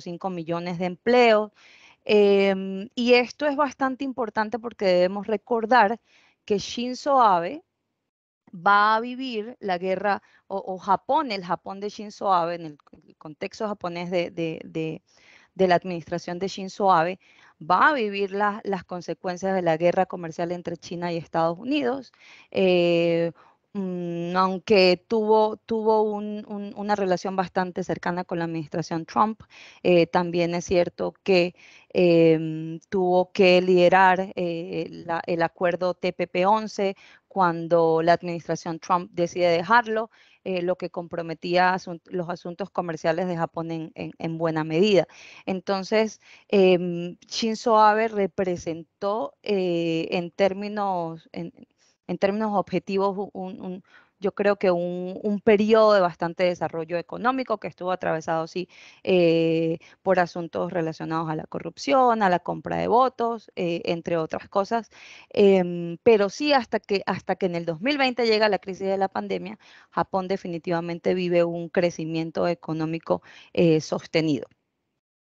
5 millones de empleos. Em, y esto es bastante importante porque debemos recordar que Shinzo Abe va a vivir la guerra, o, Japón, el Japón de Shinzo Abe, en el, contexto japonés de, la administración de Shinzo Abe, va a vivir las consecuencias de la guerra comercial entre China y Estados Unidos. Eh, Mm, aunque tuvo, una relación bastante cercana con la administración Trump, eh, también es cierto que em, tuvo que liderar eh, el acuerdo TPP-11 cuando la administración Trump decide dejarlo, eh, lo que comprometía los asuntos comerciales de Japón en, buena medida. Entonces, em, Shinzo Abe representó en términos en términos objetivos, yo creo que un, periodo de bastante desarrollo económico que estuvo atravesado, sí, eh, por asuntos relacionados a la corrupción, a la compra de votos, eh, entre otras cosas. Em, pero sí, hasta que, hasta que en el 2020 llega la crisis de la pandemia, Japón definitivamente vive un crecimiento económico eh, sostenido.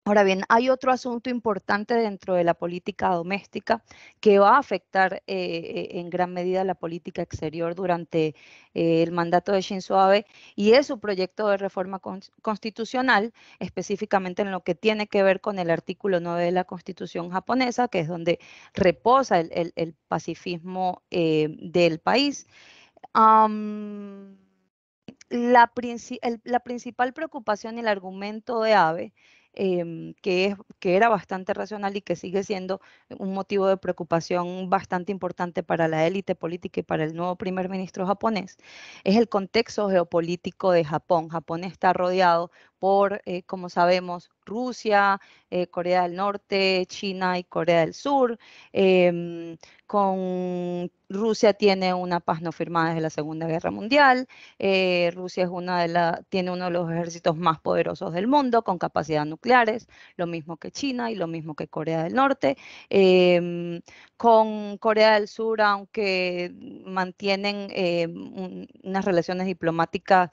Ahora bien, hay otro asunto importante dentro de la política doméstica que va a afectar eh, e, en gran medida la política exterior durante eh, el mandato de Shinzo Abe y es su proyecto de reforma constitucional, específicamente en lo que tiene que ver con el artículo 9 de la constitución japonesa, que es donde reposa el, pacifismo eh, del país. la, la principal preocupación y el argumento de Abe Em, que, es, que era bastante racional y que sigue siendo un motivo de preocupación bastante importante para la élite política y para el nuevo primer ministro japonés, es el contexto geopolítico de Japón. Japón está rodeado por, eh, como sabemos, Rusia, eh, Corea del Norte, China y Corea del Sur. Em, con Rusia tiene una paz no firmada desde la Segunda Guerra Mundial. Eh, Rusia es una de la, tiene uno de los ejércitos más poderosos del mundo con capacidades nucleares, lo mismo que China y lo mismo que Corea del Norte. Em, con Corea del Sur, aunque mantienen em, unas relaciones diplomáticas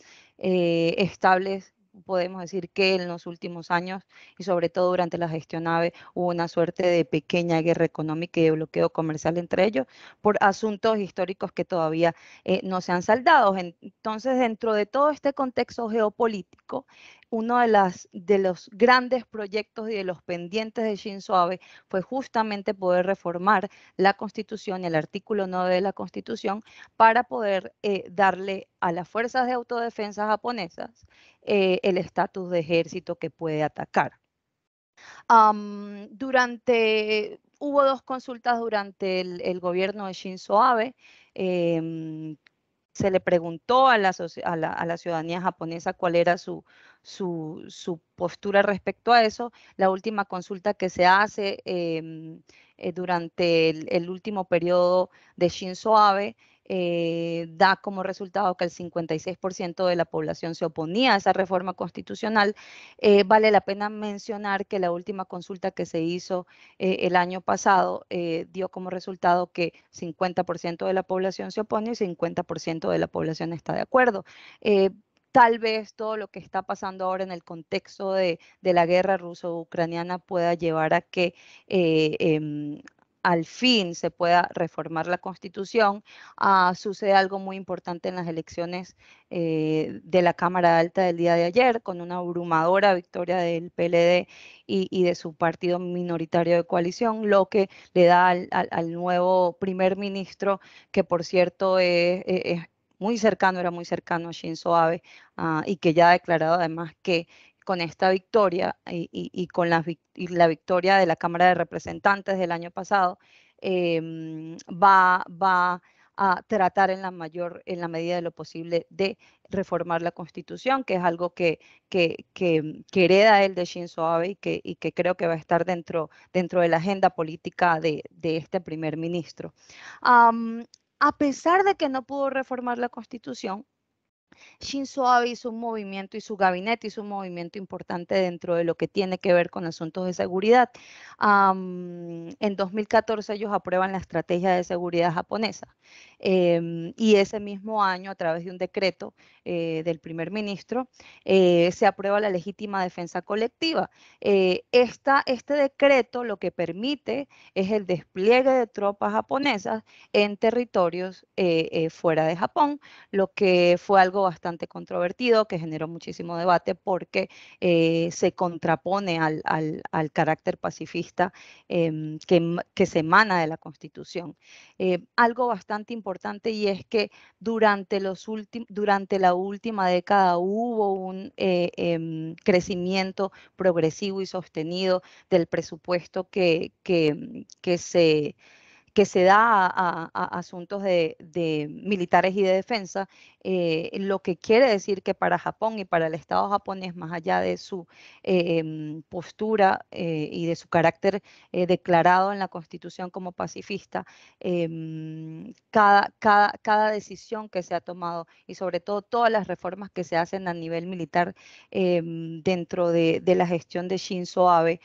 estables podemos decir que en los últimos años y sobre todo durante la gestión AVE hubo una suerte de pequeña guerra económica y de bloqueo comercial entre ellos por asuntos históricos que todavía eh, no se han saldado. Entonces, dentro de todo este contexto geopolítico, uno de, los grandes proyectos y de los pendientes de Shinzo Abe fue justamente poder reformar la Constitución, el artículo 9 de la Constitución, para poder eh, darle a las fuerzas de autodefensa japonesas eh, el estatus de ejército que puede atacar. durante, hubo dos consultas durante el, gobierno de Shinzo Abe. Em, se le preguntó a la, ciudadanía japonesa cuál era su, postura respecto a eso. La última consulta que se hace em, eh, durante el, el, último periodo de Shinzo Abe eh, da como resultado que el 56% de la población se oponía a esa reforma constitucional, eh, vale la pena mencionar que la última consulta que se hizo eh, el año pasado eh, dio como resultado que 50% de la población se opone y 50% de la población está de acuerdo tal vez todo lo que está pasando ahora en el contexto de, la guerra ruso-ucraniana pueda llevar a que em, al fin se pueda reformar la Constitución, ah, sucede algo muy importante en las elecciones eh, de la Cámara Alta del día de ayer, con una abrumadora victoria del PLD y, de su partido minoritario de coalición, lo que le da al, nuevo primer ministro, que por cierto es, muy cercano, era muy cercano a Shinzo Abe, ah, y que ya ha declarado además que con esta victoria y, con la, victoria de la Cámara de Representantes del año pasado, em, va, a tratar en la mayor, en la medida de lo posible, de reformar la constitución, que es algo que, que, que, hereda él de Shinzo Abe y que, creo que va a estar dentro, dentro de la agenda política de, este primer ministro. a pesar de que no pudo reformar la constitución, Shinzo Abe hizo un movimiento y su gabinete hizo un movimiento importante dentro de lo que tiene que ver con asuntos de seguridad. en 2014 ellos aprueban la estrategia de seguridad japonesa. Em, y ese mismo año, a través de un decreto eh, del primer ministro, eh, se aprueba la legítima defensa colectiva. Eh, este decreto lo que permite es el despliegue de tropas japonesas en territorios fuera de Japón, lo que fue algo bastante controvertido, que generó muchísimo debate porque se contrapone al, carácter pacifista em, que, que se emana de la Constitución. algo bastante importante y es que durante, los durante la última década hubo un eh, em, crecimiento progresivo y sostenido del presupuesto que, que se que se da a, asuntos de, militares y de defensa, eh, lo que quiere decir que para Japón y para el Estado japonés, más allá de su eh, em, postura eh, y de su carácter declarado en la Constitución como pacifista, em, cada, decisión que se ha tomado y sobre todo todas las reformas que se hacen a nivel militar em, dentro de, de, la gestión de Shinzo Abe,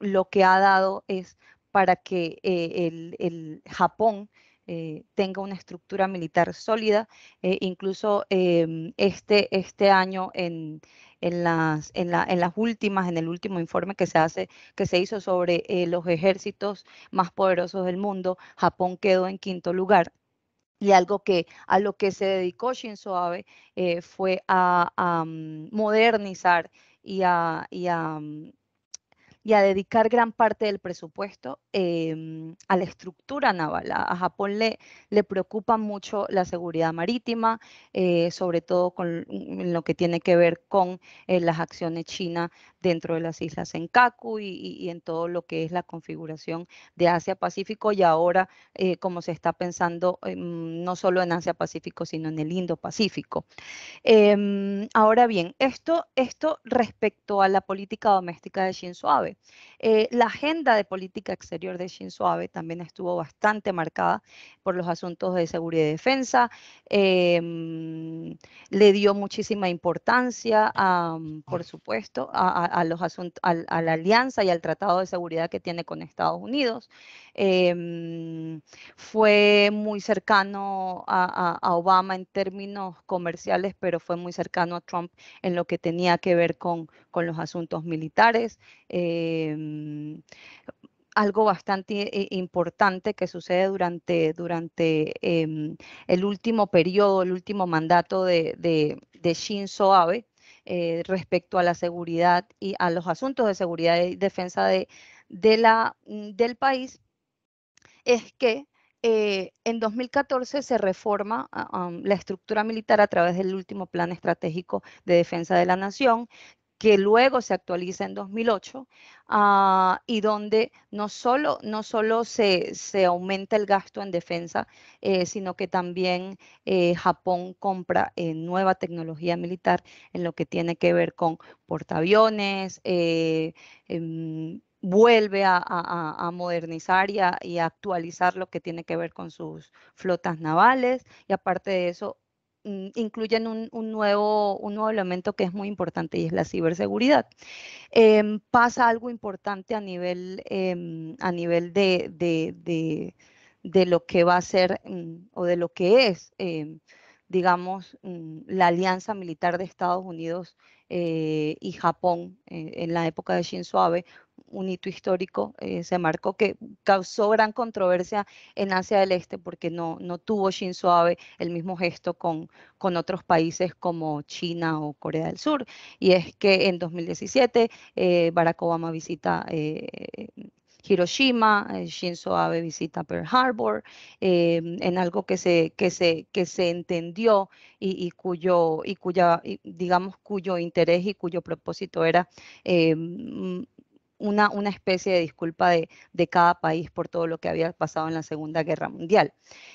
lo que ha dado es para que eh, el, Japón eh, tenga una estructura militar sólida. Eh, incluso em, este, este año en, las, en, las últimas, en el último informe que se hace, que se hizo sobre los ejércitos más poderosos del mundo, Japón quedó en quinto lugar y algo que a lo que se dedicó Shinzo Abe fue a, mm, modernizar y a mm, y a dedicar gran parte del presupuesto em, a la estructura naval. A, Japón le, le preocupa mucho la seguridad marítima, eh, sobre todo con mm, lo que tiene que ver con eh, las acciones chinas dentro de las islas Senkaku y, en todo lo que es la configuración de Asia-Pacífico y ahora eh, como se está pensando em, no solo en Asia-Pacífico, sino en el Indo-Pacífico. Em, ahora bien, esto, esto respecto a la política doméstica de Shinzo Abe. Eh, la agenda de política exterior de Shinzo Abe también estuvo bastante marcada por los asuntos de seguridad y defensa. Em, le dio muchísima importancia, por supuesto, a, los la alianza y al tratado de seguridad que tiene con Estados Unidos. Em, fue muy cercano a, a Obama en términos comerciales, pero fue muy cercano a Trump en lo que tenía que ver con con los asuntos militares. Em, algo bastante eh, importante que sucede durante, durante em, el último periodo, el último mandato de, Shinzo Abe eh, respecto a la seguridad y a los asuntos de seguridad y defensa de, la, del país, es que eh, en 2014 se reforma ah, ah, la estructura militar a través del último plan estratégico de defensa de la nación, que luego se actualiza en 2008 ah, y donde no solo, no se, aumenta el gasto en defensa, eh, sino que también eh, Japón compra eh, nueva tecnología militar en lo que tiene que ver con portaaviones, em, vuelve a, modernizar y actualizar lo que tiene que ver con sus flotas navales y aparte de eso Mm, incluyen un, nuevo, un, nuevo, elemento que es muy importante y es la ciberseguridad. Em, pasa algo importante a nivel, em, a nivel de, lo que va a ser mm, o de lo que es, em, digamos, mm, la alianza militar de Estados Unidos eh, y Japón eh, en la época de Shinzo Abe, un hito histórico, eh, se marcó que causó gran controversia en Asia del Este porque no, no tuvo Shinzo Abe el mismo gesto con, con otros países como China o Corea del Sur. Y es que en 2017 Barack Obama visita Hiroshima, eh, Shinzo Abe visita Pearl Harbor, em, en algo que se, que se, que se entendió y, cuyo, y cuya, digamos, cuyo interés y cuyo propósito era em, una, una, especie de disculpa de, cada país por todo lo que había pasado en la Segunda Guerra Mundial.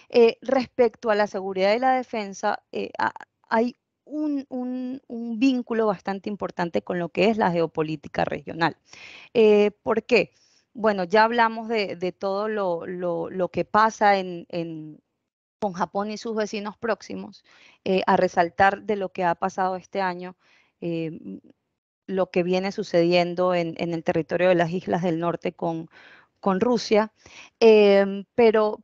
Eh, respecto a la seguridad y la defensa, eh, hay un, vínculo bastante importante con lo que es la geopolítica regional. ¿Por qué? Bueno, ya hablamos de, todo lo, que pasa con Japón y sus vecinos próximos, eh, a resaltar de lo que ha pasado este año, eh, lo que viene sucediendo en, el territorio de las Islas del Norte con, Rusia, em, pero,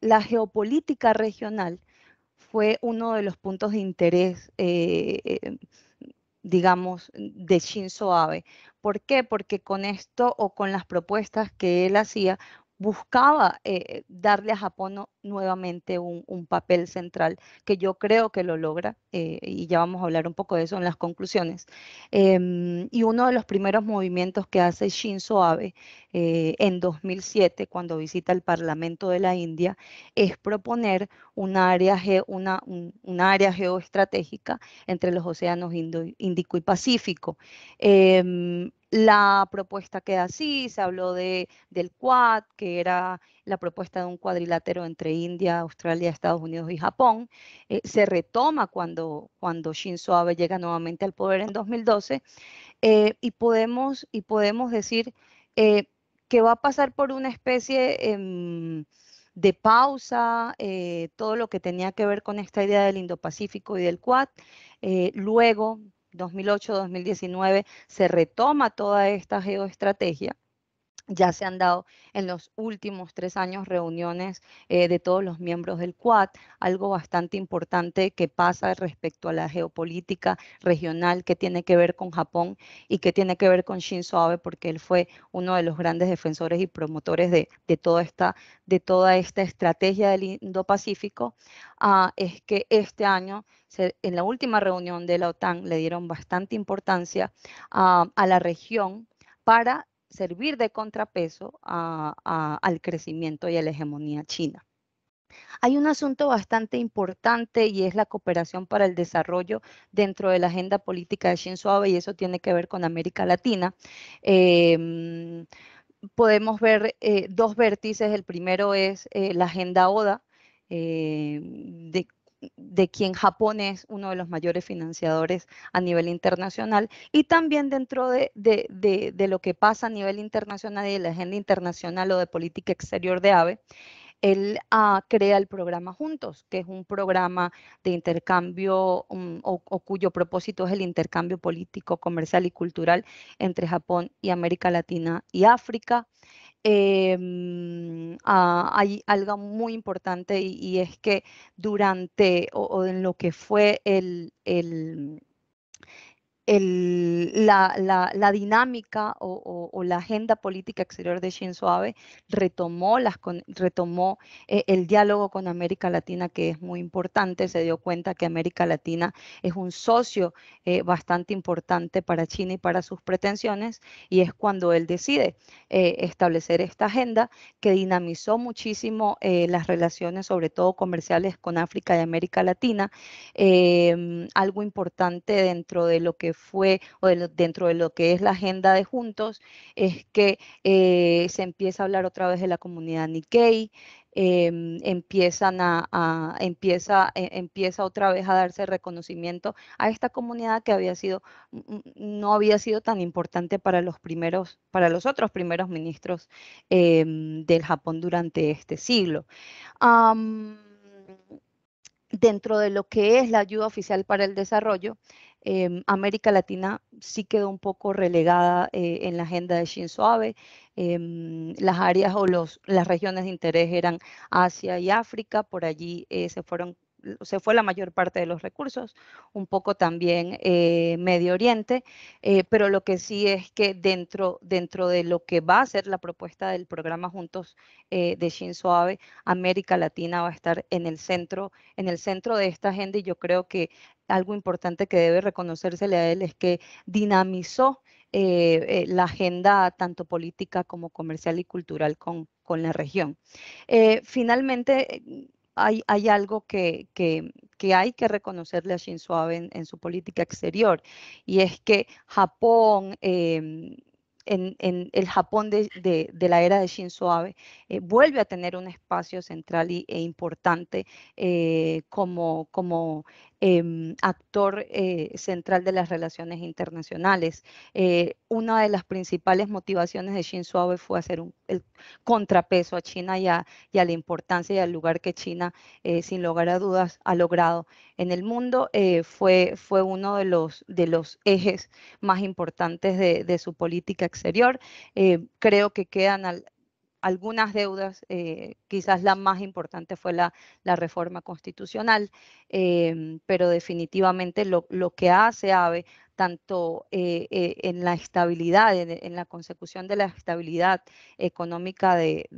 la geopolítica regional fue uno de los puntos de interés eh, em, digamos, de Shinzo Abe. ¿Por qué? Porque con esto o con las propuestas que él hacía, buscaba eh, darle a Japón nuevamente un, papel central, que yo creo que lo logra, eh, y ya vamos a hablar un poco de eso en las conclusiones. Em, y uno de los primeros movimientos que hace Shinzo Abe eh, en 2007, cuando visita el Parlamento de la India, es proponer una área, una, un, área geoestratégica entre los océanos Índico y Pacífico. Em, la propuesta queda así, se habló de, del Quad, que era la propuesta de un cuadrilátero entre India, Australia, Estados Unidos y Japón. Eh, se retoma cuando, cuando Shinzo Abe llega nuevamente al poder en 2012 eh, y, podemos, y podemos decir eh, que va a pasar por una especie em, de pausa, todo lo que tenía que ver con esta idea del Indo-Pacífico y del Quad. luego 2008-2019 se retoma toda esta geoestrategia ya se han dado en los últimos tres años reuniones eh, de todos los miembros del Quad, algo bastante importante que pasa respecto a la geopolítica regional que tiene que ver con Japón y que tiene que ver con Shinzo Abe, porque él fue uno de los grandes defensores y promotores de, de toda, esta, de toda esta estrategia del Indo-Pacífico, ah, es que este año en la última reunión de la OTAN le dieron bastante importancia ah, a la región para servir de contrapeso al crecimiento y a la hegemonía china. Hay un asunto bastante importante y es la cooperación para el desarrollo dentro de la agenda política de Shinzo Abe y eso tiene que ver con América Latina. Em, podemos ver eh, dos vértices. El primero es eh, la agenda ODA, eh, de, de quien Japón es uno de los mayores financiadores a nivel internacional y también dentro de, lo que pasa a nivel internacional y de la agenda internacional o de política exterior de AVE, él ah, crea el programa Juntos, que es un programa de intercambio mm, o, cuyo propósito es el intercambio político, comercial y cultural entre Japón y América Latina y África. Em, hay algo muy importante y, es que durante o, o, en lo que fue el, el el, la, dinámica o, la agenda política exterior de Shinzo Abe retomó, las, retomó eh, el diálogo con América Latina, que es muy importante. Se dio cuenta que América Latina es un socio eh, bastante importante para China y para sus pretensiones, y es cuando él decide eh, establecer esta agenda que dinamizó muchísimo las relaciones, sobre todo comerciales, con África y América Latina. Em, algo importante dentro de lo que fue o dentro de lo que es la agenda de Juntos es que eh, se empieza a hablar otra vez de la comunidad Nikkei, em, empiezan a, empieza, e, empieza otra vez a darse reconocimiento a esta comunidad que había sido, mm, mm, no había sido tan importante para los primeros, para los otros primeros ministros em, del Japón durante este siglo. dentro de lo que es la ayuda oficial para el desarrollo, Em, América Latina sí quedó un poco relegada eh, en la agenda de Shinzo Abe. Em, las áreas o los, las regiones de interés eran Asia y África, por allí eh, se fueron se fue la mayor parte de los recursos, un poco también eh, Medio Oriente, eh, pero lo que sí es que dentro, dentro de lo que va a ser la propuesta del programa Juntos eh, de Shinzo Abe, América Latina va a estar en el centro, en el centro de esta agenda y yo creo que algo importante que debe reconocérsele a él es que dinamizó la agenda tanto política como comercial y cultural con, la región. finalmente, hay, algo que, hay que reconocerle a Shinzo Abe en, su política exterior, y es que Japón... Em, en, el Japón de, la era de Shinzo Abe, eh, vuelve a tener un espacio central e importante eh, como, como Em, actor eh, central de las relaciones internacionales. Eh, una de las principales motivaciones de Shinzo Abe fue hacer un, el contrapeso a China y a, la importancia y al lugar que China, eh, sin lugar a dudas, ha logrado en el mundo. fue, uno de los, ejes más importantes de, de su política exterior. creo que quedan al, algunas deudas, eh, quizás la más importante fue la, la reforma constitucional, em, pero definitivamente lo, que hace AVE, tanto eh, eh, en la estabilidad, en, la consecución de la estabilidad económica de,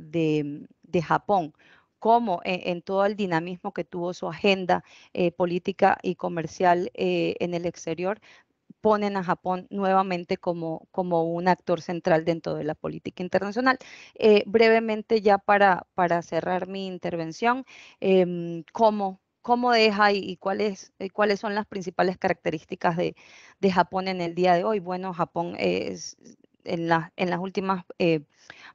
Japón, como en, en, todo el dinamismo que tuvo su agenda política y comercial en el exterior, ponen a Japón nuevamente como, como un actor central dentro de la política internacional. Eh, brevemente, ya para, para cerrar mi intervención, em, ¿cómo, deja y, cuáles, eh, cuáles son las principales características de, Japón en el día de hoy? Bueno, Japón es, en, en las últimas eh,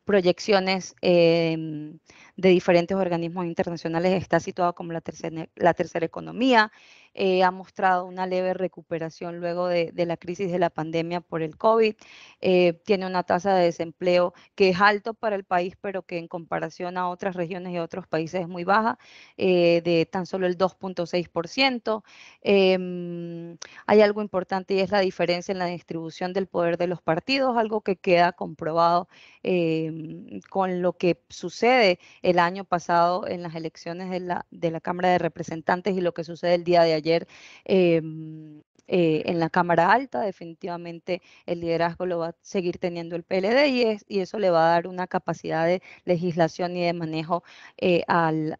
proyecciones em, de diferentes organismos internacionales, está situado como la tercera, la tercera economía, eh, ha mostrado una leve recuperación luego de, la crisis de la pandemia por el COVID, eh, tiene una tasa de desempleo que es alto para el país, pero que en comparación a otras regiones y otros países es muy baja, eh, de tan solo el 2.6%. Em, hay algo importante y es la diferencia en la distribución del poder de los partidos, algo que queda comprobado em, con lo que sucede el año pasado en las elecciones de la, de la Cámara de Representantes y lo que sucede el día de ayer. Em, eh, en la Cámara Alta, definitivamente el liderazgo lo va a seguir teniendo el PLD y, eso le va a dar una capacidad de legislación y de manejo eh, al,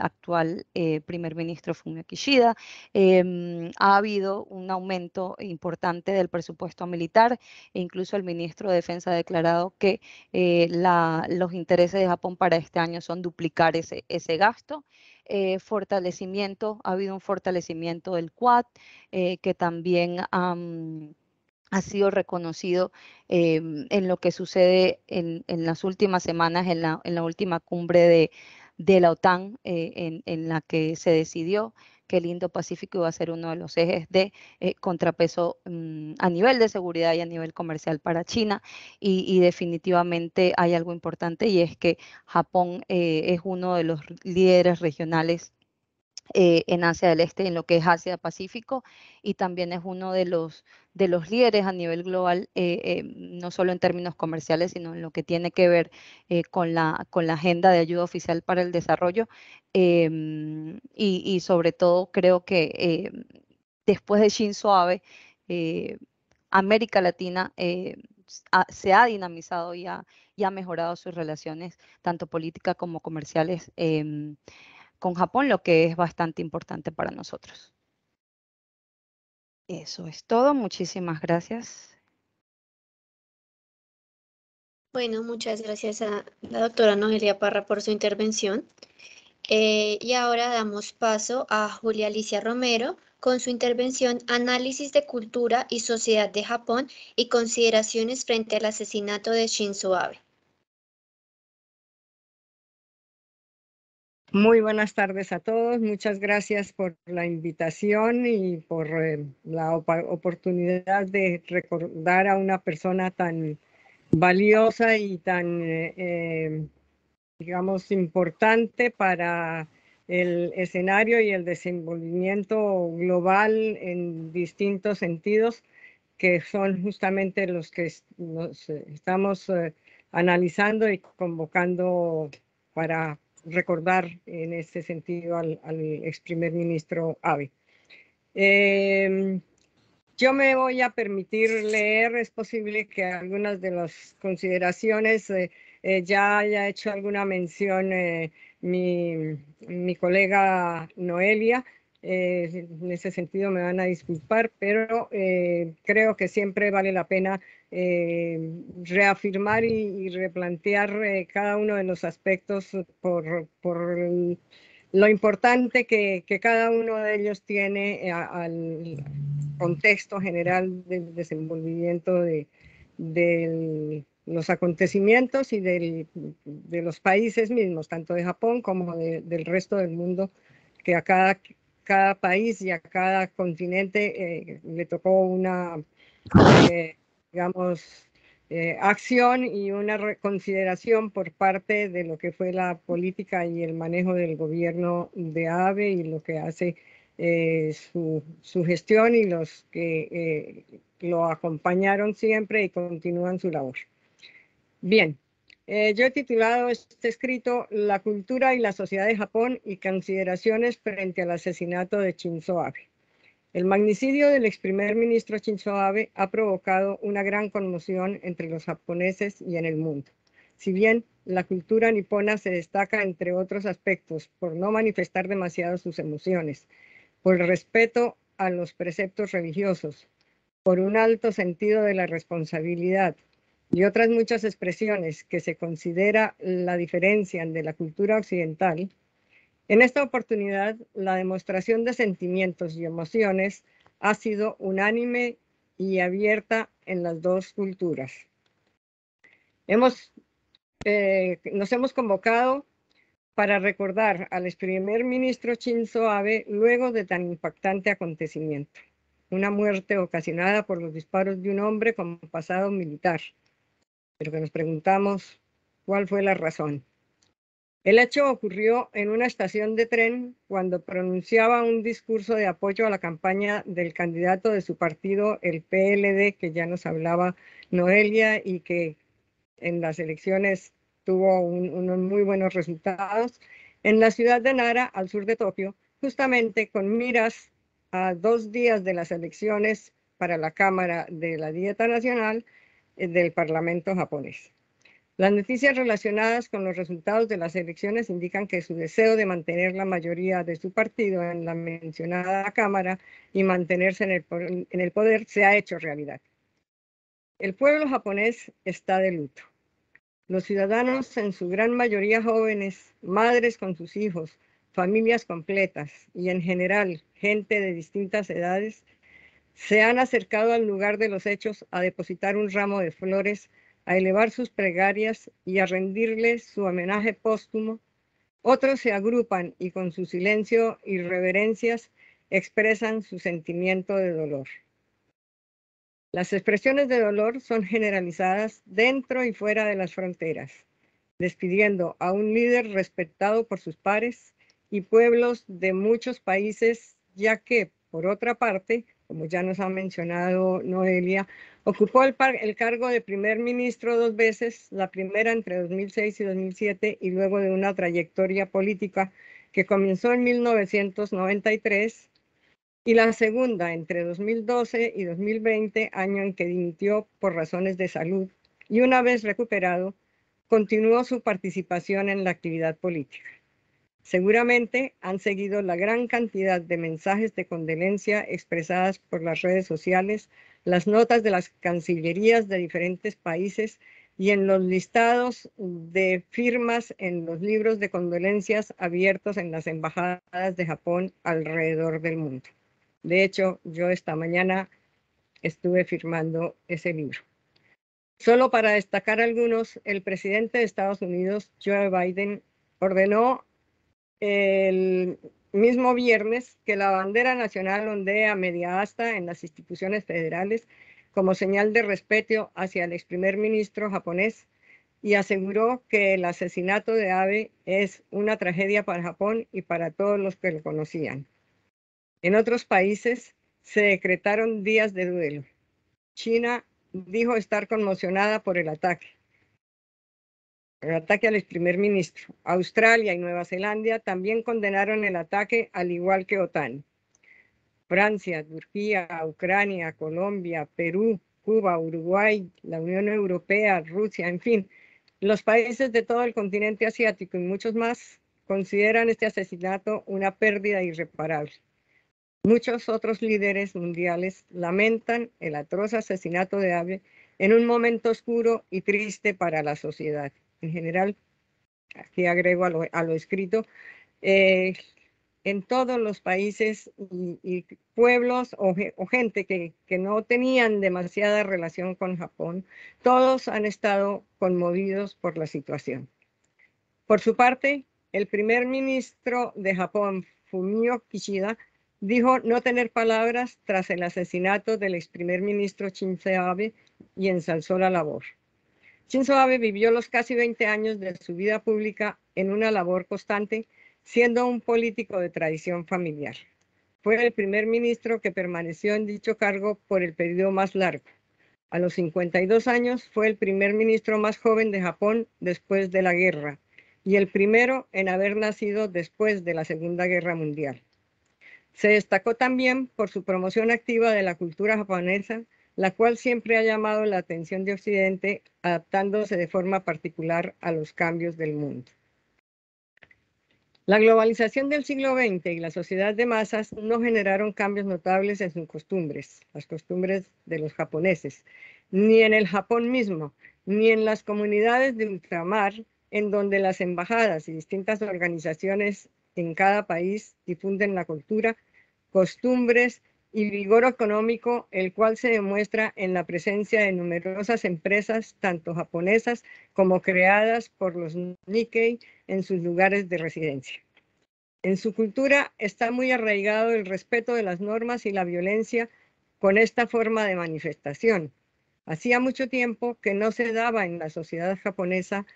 actual eh, primer ministro Fumio Kishida. Em, ha habido un aumento importante del presupuesto militar e incluso el ministro de Defensa ha declarado que los intereses de Japón para este año son duplicar ese, ese gasto. Eh, fortalecimiento, ha habido un fortalecimiento del quad eh, que también ha sido reconocido em, en lo que sucede en, en las últimas semanas, en la, última cumbre de, la OTAN eh, en, en la que se decidió que el Indo-Pacífico iba a ser uno de los ejes de eh, contrapeso mm, a nivel de seguridad y a nivel comercial para China. Y, definitivamente hay algo importante y es que Japón eh, es uno de los líderes regionales eh, en Asia del Este, en lo que es Asia-Pacífico, y también es uno de los de los líderes a nivel global, eh, eh, no solo en términos comerciales, sino en lo que tiene que ver eh, con, la, con la agenda de ayuda oficial para el desarrollo. Em, y, sobre todo creo que después de Shinzo Abe, América Latina se ha dinamizado y ha, y ha, mejorado sus relaciones, tanto políticas como comerciales, em, con Japón, lo que es bastante importante para nosotros. Eso es todo. Muchísimas gracias. Bueno, muchas gracias a la doctora Noelia Parra por su intervención. Eh, y ahora damos paso a Julia Alicia Romero con su intervención Análisis de Cultura y Sociedad de Japón y consideraciones frente al asesinato de Shinzo Abe. Muy buenas tardes a todos. Muchas gracias por la invitación y por eh, la oportunidad de recordar a una persona tan valiosa y tan, eh, eh, digamos, importante para el escenario y el desenvolvimiento global en distintos sentidos, que son justamente los que nos estamos analizando y convocando para recordar en este sentido al, ex primer ministro Abe. Em, yo me voy a permitir leer, es posible que algunas de las consideraciones eh, eh, ya haya hecho alguna mención eh, mi, mi, colega Noelia. en ese sentido me van a disculpar, pero creo que siempre vale la pena eh, reafirmar y, replantear eh, cada uno de los aspectos por, lo importante que, cada uno de ellos tiene eh, al contexto general del desenvolvimiento de, los acontecimientos y de los países mismos, tanto de Japón como del resto del mundo, que a cada, país y a cada continente le tocó una digamos, eh, acción y una reconsideración por parte de lo que fue la política y el manejo del gobierno de AVE y lo que hace eh, su, gestión y los que eh, lo acompañaron siempre y continúan su labor. Bien, yo he titulado este escrito La cultura y la sociedad de Japón y consideraciones frente al asesinato de Shinzo Abe. El magnicidio del ex primer ministro Shinzo Abe ha provocado una gran conmoción entre los japoneses y en el mundo. Si bien la cultura nipona se destaca, entre otros aspectos, por no manifestar demasiado sus emociones, por el respeto a los preceptos religiosos, por un alto sentido de la responsabilidad y otras muchas expresiones que se considera la diferencia de la cultura occidental, en esta oportunidad, la demostración de sentimientos y emociones ha sido unánime y abierta en las dos culturas. Hemos, eh, nos hemos convocado para recordar al ex primer ministro Chinzo Abe luego de tan impactante acontecimiento, una muerte ocasionada por los disparos de un hombre con pasado militar, pero que nos preguntamos cuál fue la razón. El hecho ocurrió en una estación de tren cuando pronunciaba un discurso de apoyo a la campaña del candidato de su partido, el PLD, que ya nos hablaba Noelia y que en las elecciones tuvo unos muy buenos resultados, en la ciudad de Nara, al sur de Tokio, justamente con miras a dos días de las elecciones para la Cámara de la Dieta Nacional eh, del Parlamento japonés. Las noticias relacionadas con los resultados de las elecciones indican que su deseo de mantener la mayoría de su partido en la mencionada Cámara y mantenerse en el, poder se ha hecho realidad. El pueblo japonés está de luto. Los ciudadanos, en su gran mayoría jóvenes, madres con sus hijos, familias completas y en general gente de distintas edades, se han acercado al lugar de los hechos a depositar un ramo de flores a elevar sus pregarias y a rendirle su homenaje póstumo, otros se agrupan y con su silencio y reverencias expresan su sentimiento de dolor. Las expresiones de dolor son generalizadas dentro y fuera de las fronteras, despidiendo a un líder respetado por sus pares y pueblos de muchos países, ya que, por otra parte, como ya nos ha mencionado Noelia, ocupó el, cargo de primer ministro dos veces, la primera entre 2006 y 2007 y luego de una trayectoria política que comenzó en 1993 y la segunda entre 2012 y 2020, año en que dimitió por razones de salud y una vez recuperado, continuó su participación en la actividad política. Seguramente han seguido la gran cantidad de mensajes de condolencia expresadas por las redes sociales, las notas de las cancillerías de diferentes países y en los listados de firmas en los libros de condolencias abiertos en las embajadas de Japón alrededor del mundo. De hecho, yo esta mañana estuve firmando ese libro. Solo para destacar algunos, el presidente de Estados Unidos, Joe Biden, ordenó el mismo viernes que la bandera nacional ondea media asta en las instituciones federales como señal de respeto hacia el ex primer ministro japonés y aseguró que el asesinato de Abe es una tragedia para Japón y para todos los que lo conocían. En otros países se decretaron días de duelo. China dijo estar conmocionada por el ataque el ataque al ex primer ministro. Australia y Nueva Zelanda también condenaron el ataque, al igual que OTAN. Francia, Turquía, Ucrania, Colombia, Perú, Cuba, Uruguay, la Unión Europea, Rusia, en fin, los países de todo el continente asiático y muchos más consideran este asesinato una pérdida irreparable. Muchos otros líderes mundiales lamentan el atroz asesinato de Abe en un momento oscuro y triste para la sociedad en general, aquí agrego a lo, escrito, eh, en todos los países y, pueblos o, gente que, no tenían demasiada relación con Japón, todos han estado conmovidos por la situación. Por su parte, el primer ministro de Japón, Fumio Kishida, dijo no tener palabras tras el asesinato del ex primer ministro Shinzo Abe y ensalzó la labor. Shinzo Abe vivió los casi 20 años de su vida pública en una labor constante, siendo un político de tradición familiar. Fue el primer ministro que permaneció en dicho cargo por el periodo más largo. A los 52 años fue el primer ministro más joven de Japón después de la guerra y el primero en haber nacido después de la Segunda Guerra Mundial. Se destacó también por su promoción activa de la cultura japonesa la cual siempre ha llamado la atención de Occidente, adaptándose de forma particular a los cambios del mundo. La globalización del siglo XX y la sociedad de masas no generaron cambios notables en sus costumbres, las costumbres de los japoneses, ni en el Japón mismo, ni en las comunidades de ultramar, en donde las embajadas y distintas organizaciones en cada país difunden la cultura, costumbres y vigor económico, el cual se demuestra en la presencia de numerosas empresas, tanto japonesas como creadas por los Nikkei en sus lugares de residencia. En su cultura está muy arraigado el respeto de las normas y la violencia con esta forma de manifestación. Hacía mucho tiempo que no se daba en la sociedad japonesa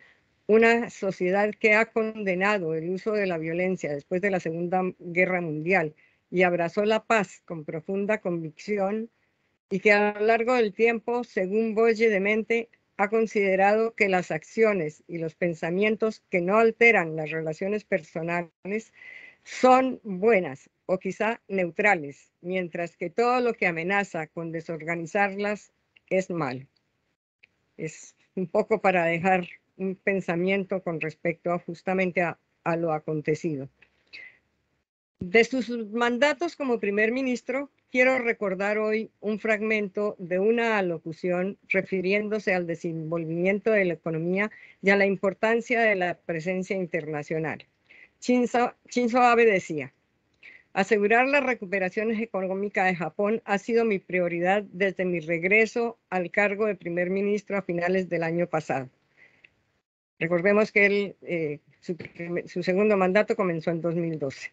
una sociedad que ha condenado el uso de la violencia después de la Segunda Guerra Mundial y abrazó la paz con profunda convicción y que a lo largo del tiempo, según Boye de Mente, ha considerado que las acciones y los pensamientos que no alteran las relaciones personales son buenas o quizá neutrales, mientras que todo lo que amenaza con desorganizarlas es mal Es un poco para dejar un pensamiento con respecto a, justamente a lo acontecido. De sus mandatos como primer ministro, quiero recordar hoy un fragmento de una alocución refiriéndose al desenvolvimiento de la economía y a la importancia de la presencia internacional. Shinzo, Abe decía, asegurar la recuperación económica de Japón ha sido mi prioridad desde mi regreso al cargo de primer ministro a finales del año pasado. Recordemos que eh, su segundo mandato comenzó en 2012.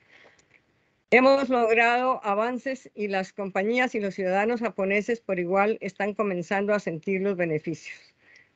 Hemos logrado avances y las compañías y los ciudadanos japoneses por igual están comenzando a sentir los beneficios.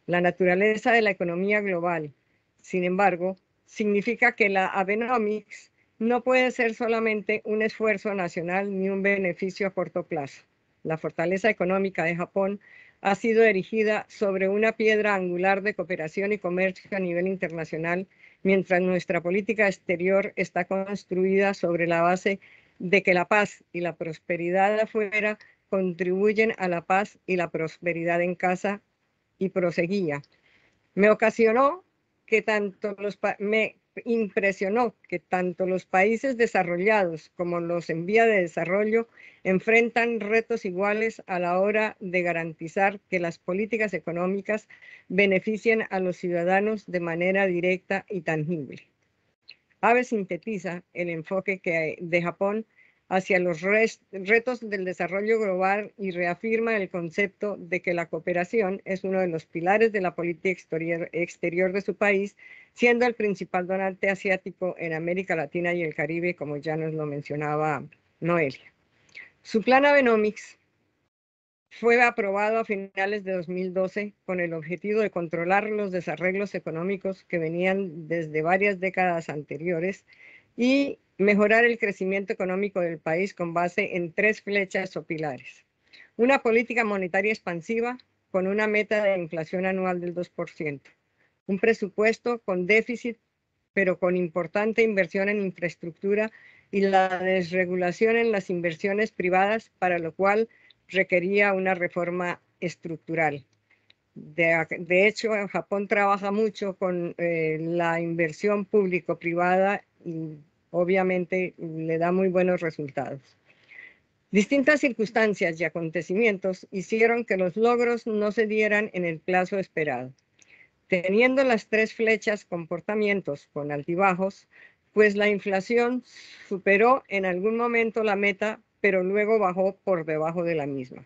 La naturaleza de la economía global, sin embargo, significa que la Abenomics no puede ser solamente un esfuerzo nacional ni un beneficio a corto plazo. La fortaleza económica de Japón ha sido erigida sobre una piedra angular de cooperación y comercio a nivel internacional mientras nuestra política exterior está construida sobre la base de que la paz y la prosperidad afuera contribuyen a la paz y la prosperidad en casa y proseguía. Me ocasionó que tanto los impresionó que tanto los países desarrollados como los en vía de desarrollo enfrentan retos iguales a la hora de garantizar que las políticas económicas beneficien a los ciudadanos de manera directa y tangible. AVE sintetiza el enfoque que de Japón hacia los retos del desarrollo global y reafirma el concepto de que la cooperación es uno de los pilares de la política exterior, de su país, siendo el principal donante asiático en América Latina y el Caribe, como ya nos lo mencionaba Noelia. Su plan Abenomics fue aprobado a finales de 2012 con el objetivo de controlar los desarreglos económicos que venían desde varias décadas anteriores y mejorar el crecimiento económico del país con base en tres flechas o pilares. Una política monetaria expansiva con una meta de inflación anual del 2%. Un presupuesto con déficit, pero con importante inversión en infraestructura y la desregulación en las inversiones privadas, para lo cual requería una reforma estructural. De, hecho, en Japón trabaja mucho con eh, la inversión público-privada y obviamente le da muy buenos resultados. Distintas circunstancias y acontecimientos hicieron que los logros no se dieran en el plazo esperado. Teniendo las tres flechas comportamientos con altibajos, pues la inflación superó en algún momento la meta, pero luego bajó por debajo de la misma.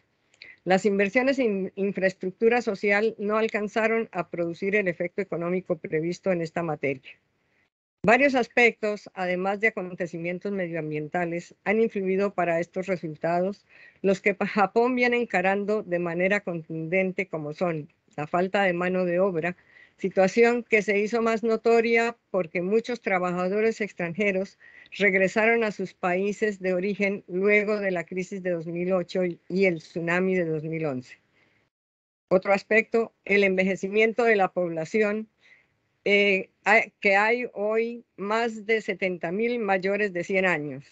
Las inversiones en infraestructura social no alcanzaron a producir el efecto económico previsto en esta materia. Varios aspectos, además de acontecimientos medioambientales, han influido para estos resultados, los que Japón viene encarando de manera contundente como son la falta de mano de obra, situación que se hizo más notoria porque muchos trabajadores extranjeros regresaron a sus países de origen luego de la crisis de 2008 y el tsunami de 2011. Otro aspecto, el envejecimiento de la población, eh, que hay hoy más de 70 mil mayores de 100 años.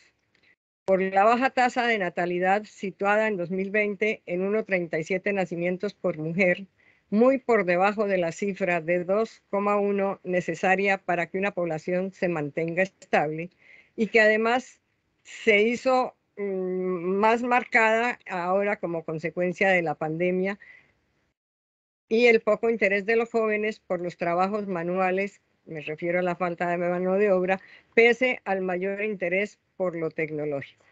Por la baja tasa de natalidad situada en 2020 en 1,37 nacimientos por mujer, muy por debajo de la cifra de 2,1 necesaria para que una población se mantenga estable y que además se hizo mm, más marcada ahora como consecuencia de la pandemia y el poco interés de los jóvenes por los trabajos manuales, me refiero a la falta de mano de obra, pese al mayor interés por lo tecnológico.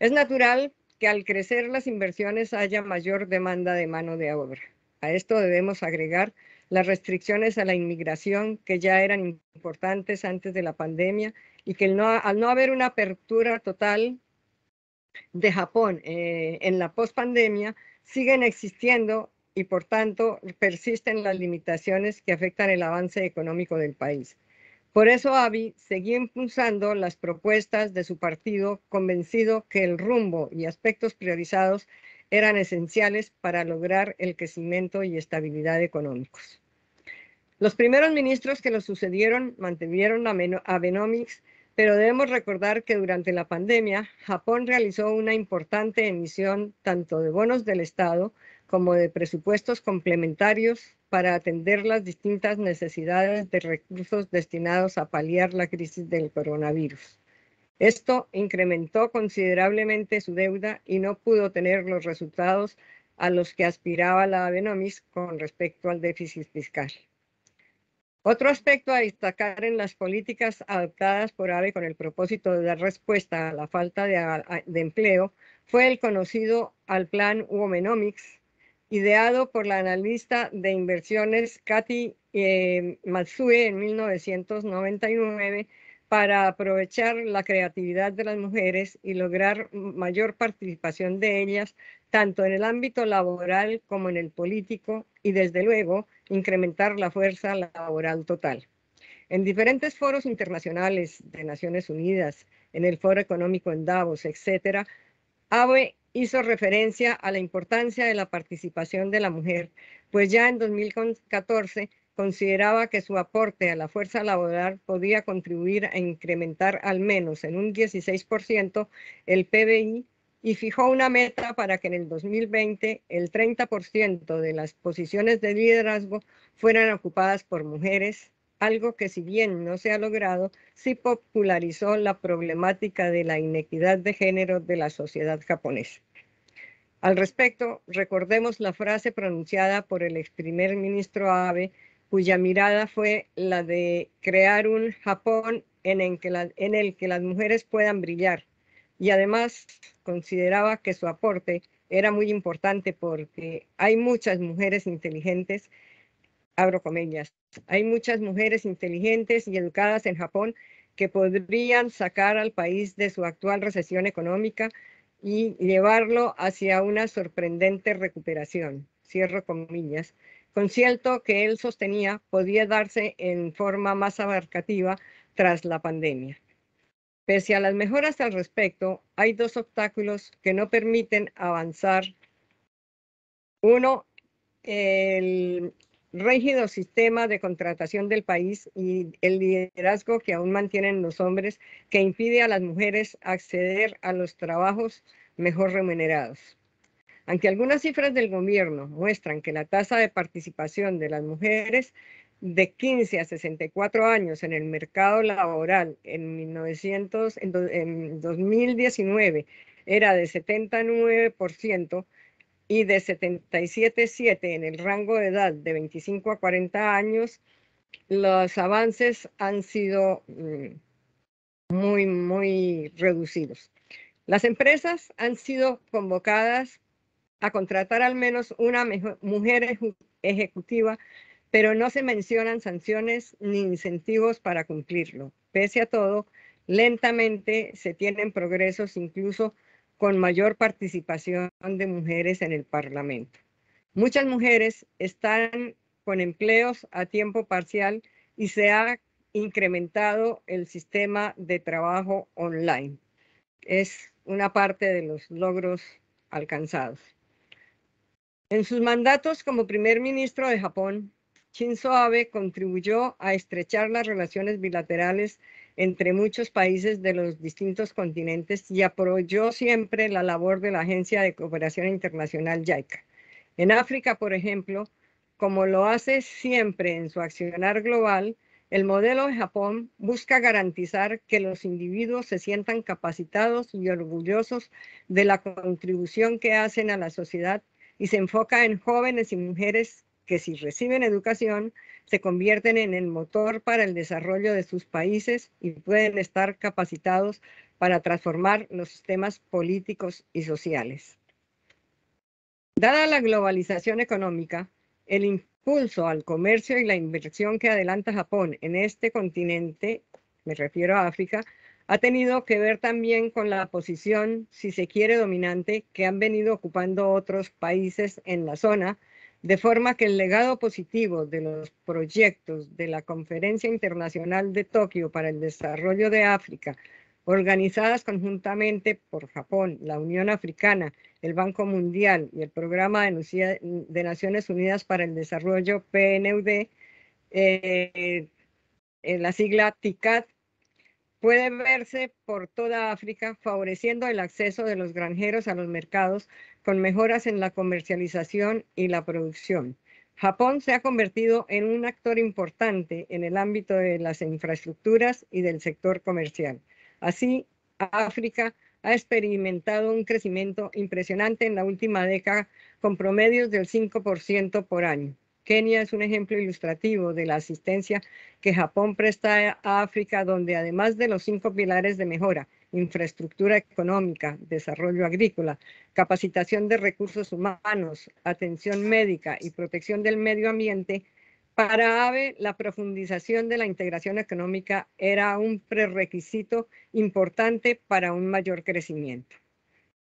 Es natural que al crecer las inversiones haya mayor demanda de mano de obra. A esto debemos agregar las restricciones a la inmigración que ya eran importantes antes de la pandemia y que al no haber una apertura total de Japón eh, en la pospandemia, siguen existiendo y por tanto persisten las limitaciones que afectan el avance económico del país. Por eso Avi seguía impulsando las propuestas de su partido, convencido que el rumbo y aspectos priorizados eran esenciales para lograr el crecimiento y estabilidad económicos. Los primeros ministros que lo sucedieron mantuvieron a Benomics, pero debemos recordar que durante la pandemia Japón realizó una importante emisión tanto de bonos del Estado como de presupuestos complementarios para atender las distintas necesidades de recursos destinados a paliar la crisis del coronavirus. Esto incrementó considerablemente su deuda y no pudo tener los resultados a los que aspiraba la Avenomis con respecto al déficit fiscal. Otro aspecto a destacar en las políticas adoptadas por AVE con el propósito de dar respuesta a la falta de, empleo fue el conocido al plan Womenomics, ideado por la analista de inversiones Katy eh, Matsue en 1999 para aprovechar la creatividad de las mujeres y lograr mayor participación de ellas, tanto en el ámbito laboral como en el político, y desde luego incrementar la fuerza laboral total. En diferentes foros internacionales de Naciones Unidas, en el Foro Económico en Davos, etcétera, AVE hizo referencia a la importancia de la participación de la mujer, pues ya en 2014 consideraba que su aporte a la fuerza laboral podía contribuir a incrementar al menos en un 16% el PBI y fijó una meta para que en el 2020 el 30% de las posiciones de liderazgo fueran ocupadas por mujeres algo que si bien no se ha logrado, sí popularizó la problemática de la inequidad de género de la sociedad japonesa. Al respecto, recordemos la frase pronunciada por el ex primer ministro Abe, cuya mirada fue la de crear un Japón en el que, en el que las mujeres puedan brillar. Y además consideraba que su aporte era muy importante porque hay muchas mujeres inteligentes abro comillas. Hay muchas mujeres inteligentes y educadas en Japón que podrían sacar al país de su actual recesión económica y llevarlo hacia una sorprendente recuperación, cierro comillas, concierto que él sostenía podía darse en forma más abarcativa tras la pandemia. Pese a las mejoras al respecto, hay dos obstáculos que no permiten avanzar. Uno, el rígido sistema de contratación del país y el liderazgo que aún mantienen los hombres que impide a las mujeres acceder a los trabajos mejor remunerados. Aunque algunas cifras del gobierno muestran que la tasa de participación de las mujeres de 15 a 64 años en el mercado laboral en, 1900, en, 2019 era de 79%, y de 77.7 en el rango de edad de 25 a 40 años, los avances han sido mm, muy, muy reducidos. Las empresas han sido convocadas a contratar al menos una mujer ejecutiva, pero no se mencionan sanciones ni incentivos para cumplirlo. Pese a todo, lentamente se tienen progresos incluso con mayor participación de mujeres en el Parlamento. Muchas mujeres están con empleos a tiempo parcial y se ha incrementado el sistema de trabajo online. Es una parte de los logros alcanzados. En sus mandatos como primer ministro de Japón, Shinzo Abe contribuyó a estrechar las relaciones bilaterales entre muchos países de los distintos continentes y apoyó siempre la labor de la Agencia de Cooperación Internacional JICA. En África, por ejemplo, como lo hace siempre en su accionar global, el modelo de Japón busca garantizar que los individuos se sientan capacitados y orgullosos de la contribución que hacen a la sociedad y se enfoca en jóvenes y mujeres que si reciben educación se convierten en el motor para el desarrollo de sus países y pueden estar capacitados para transformar los sistemas políticos y sociales. Dada la globalización económica, el impulso al comercio y la inversión que adelanta Japón en este continente, me refiero a África, ha tenido que ver también con la posición, si se quiere, dominante que han venido ocupando otros países en la zona, de forma que el legado positivo de los proyectos de la Conferencia Internacional de Tokio para el Desarrollo de África, organizadas conjuntamente por Japón, la Unión Africana, el Banco Mundial y el Programa de Naciones Unidas para el Desarrollo, PNUD, en eh, eh, la sigla TICAT, puede verse por toda África, favoreciendo el acceso de los granjeros a los mercados con mejoras en la comercialización y la producción. Japón se ha convertido en un actor importante en el ámbito de las infraestructuras y del sector comercial. Así, África ha experimentado un crecimiento impresionante en la última década con promedios del 5% por año. Kenia es un ejemplo ilustrativo de la asistencia que Japón presta a África, donde además de los cinco pilares de mejora, infraestructura económica, desarrollo agrícola, capacitación de recursos humanos, atención médica y protección del medio ambiente, para AVE la profundización de la integración económica era un prerequisito importante para un mayor crecimiento.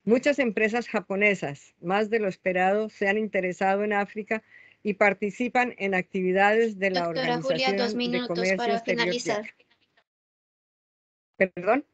Muchas empresas japonesas, más de lo esperado, se han interesado en África y participan en actividades de la Organización Julia, dos minutos de Comercio para Finalizar. Perdón.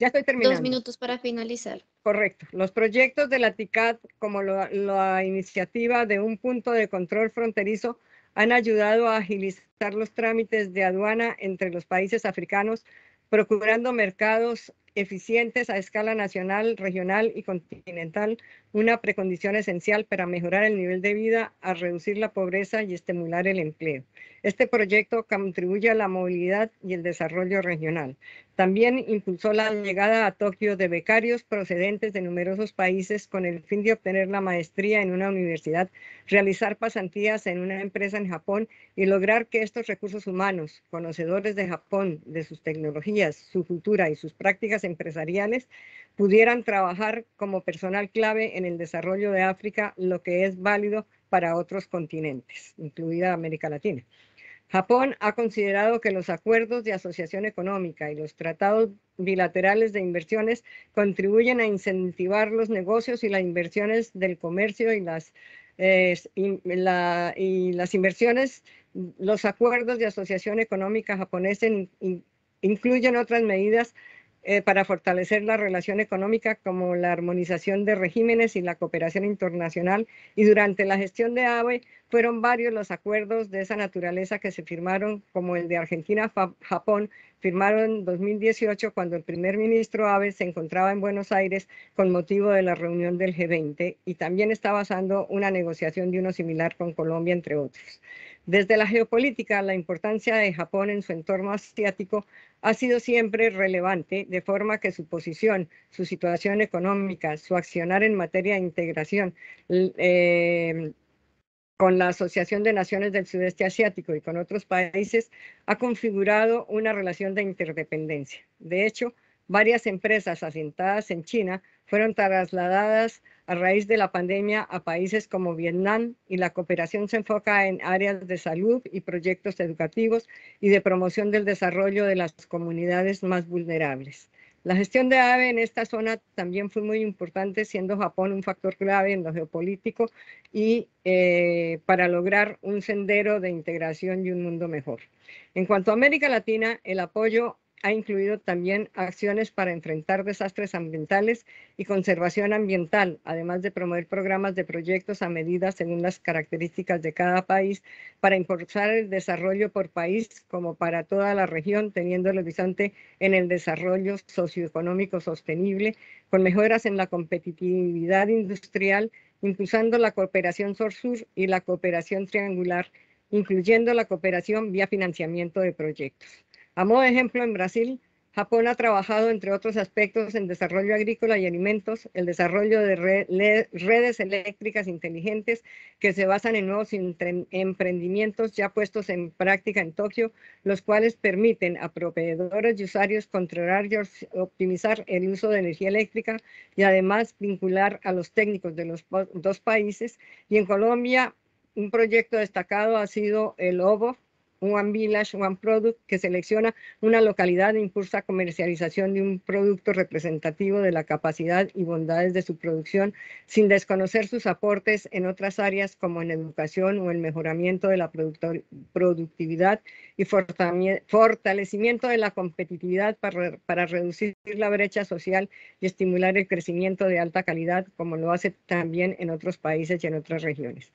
Ya estoy terminando. Dos minutos para finalizar. Correcto. Los proyectos de la TICAT, como la iniciativa de un punto de control fronterizo, han ayudado a agilizar los trámites de aduana entre los países africanos, procurando mercados eficientes a escala nacional, regional y continental una precondición esencial para mejorar el nivel de vida, a reducir la pobreza y estimular el empleo. Este proyecto contribuye a la movilidad y el desarrollo regional. También impulsó la llegada a Tokio de becarios procedentes de numerosos países con el fin de obtener la maestría en una universidad, realizar pasantías en una empresa en Japón y lograr que estos recursos humanos, conocedores de Japón, de sus tecnologías, su cultura y sus prácticas empresariales, pudieran trabajar como personal clave en el desarrollo de África, lo que es válido para otros continentes, incluida América Latina. Japón ha considerado que los acuerdos de asociación económica y los tratados bilaterales de inversiones contribuyen a incentivar los negocios y las inversiones del comercio y las, eh, inversiones. Los acuerdos de asociación económica japonesa incluyen otras medidas eh, para fortalecer la relación económica como la armonización de regímenes y la cooperación internacional. Y durante la gestión de AVE fueron varios los acuerdos de esa naturaleza que se firmaron, como el de Argentina-Japón, firmaron en 2018 cuando el primer ministro AVE se encontraba en Buenos Aires con motivo de la reunión del G20 y también está basando una negociación de uno similar con Colombia, entre otros. Desde la geopolítica, la importancia de Japón en su entorno asiático ha sido siempre relevante, de forma que su posición, su situación económica, su accionar en materia de integración eh, con la Asociación de Naciones del Sudeste Asiático y con otros países ha configurado una relación de interdependencia. De hecho, varias empresas asentadas en China fueron trasladadas a raíz de la pandemia a países como Vietnam y la cooperación se enfoca en áreas de salud y proyectos educativos y de promoción del desarrollo de las comunidades más vulnerables. La gestión de AVE en esta zona también fue muy importante, siendo Japón un factor clave en lo geopolítico y eh, para lograr un sendero de integración y un mundo mejor. En cuanto a América Latina, el apoyo ha incluido también acciones para enfrentar desastres ambientales y conservación ambiental, además de promover programas de proyectos a medida según las características de cada país para impulsar el desarrollo por país como para toda la región, teniendo el horizonte en el desarrollo socioeconómico sostenible, con mejoras en la competitividad industrial, impulsando la cooperación sur-sur y la cooperación triangular, incluyendo la cooperación vía financiamiento de proyectos. A modo de ejemplo, en Brasil, Japón ha trabajado, entre otros aspectos, en desarrollo agrícola y alimentos, el desarrollo de redes eléctricas inteligentes que se basan en nuevos emprendimientos ya puestos en práctica en Tokio, los cuales permiten a proveedores y usuarios controlar y optimizar el uso de energía eléctrica y además vincular a los técnicos de los dos países. Y en Colombia, un proyecto destacado ha sido el OVO, One Village, One Product, que selecciona una localidad e impulsa comercialización de un producto representativo de la capacidad y bondades de su producción, sin desconocer sus aportes en otras áreas como en educación o el mejoramiento de la productividad y fortalecimiento de la competitividad para, para reducir la brecha social y estimular el crecimiento de alta calidad, como lo hace también en otros países y en otras regiones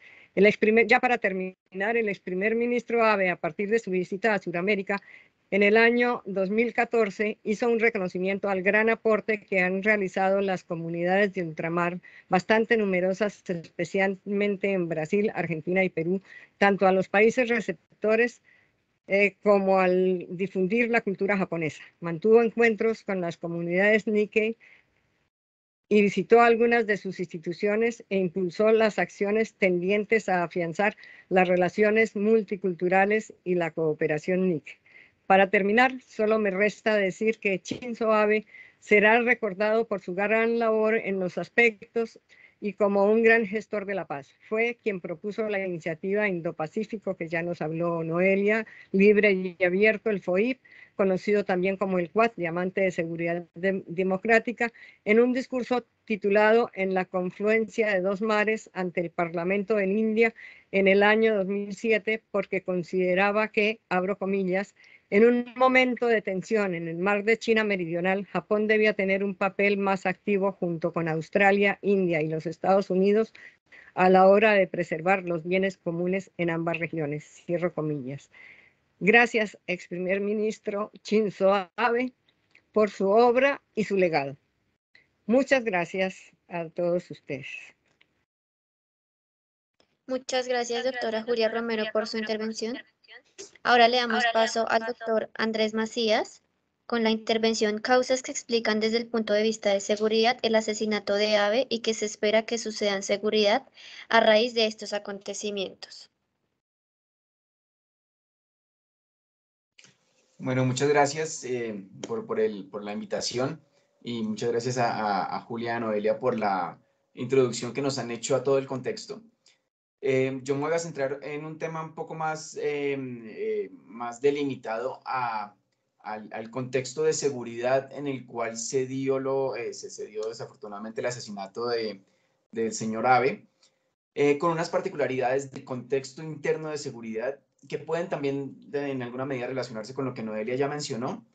ya para terminar, el ex primer ministro Abe, a partir de su visita a Sudamérica, en el año 2014 hizo un reconocimiento al gran aporte que han realizado las comunidades de ultramar, bastante numerosas, especialmente en Brasil, Argentina y Perú, tanto a los países receptores eh, como al difundir la cultura japonesa. Mantuvo encuentros con las comunidades Nikkei y visitó algunas de sus instituciones e impulsó las acciones tendientes a afianzar las relaciones multiculturales y la cooperación NIC. Para terminar, solo me resta decir que Chinzo Abe será recordado por su gran labor en los aspectos y como un gran gestor de la paz. Fue quien propuso la iniciativa Indo-Pacífico, que ya nos habló Noelia, libre y abierto, el FOIP, conocido también como el Quad, Diamante de Seguridad Democrática, en un discurso titulado En la confluencia de dos mares ante el Parlamento en India en el año 2007, porque consideraba que, abro comillas, en un momento de tensión en el mar de China Meridional, Japón debía tener un papel más activo junto con Australia, India y los Estados Unidos a la hora de preservar los bienes comunes en ambas regiones. Cierro comillas. Gracias, ex primer ministro Shinzo Abe, por su obra y su legado. Muchas gracias a todos ustedes. Muchas gracias, doctora Julia Romero, por su intervención. Ahora le damos paso al doctor Andrés Macías con la intervención Causas que explican desde el punto de vista de seguridad el asesinato de AVE y que se espera que suceda en seguridad a raíz de estos acontecimientos. Bueno, muchas gracias eh, por, la invitación y muchas gracias a, a, a Noelia por la introducción que nos han hecho a todo el contexto. Em, yo me voy a centrar en un tema un poco más, em, eh, más delimitado a, al, contexto de seguridad en el cual se dio, lo, eh, se, se, dio desafortunadamente el asesinato de, del señor Abe, eh, con unas particularidades del contexto interno de seguridad que pueden también en alguna medida relacionarse con lo que Noelia ya mencionó,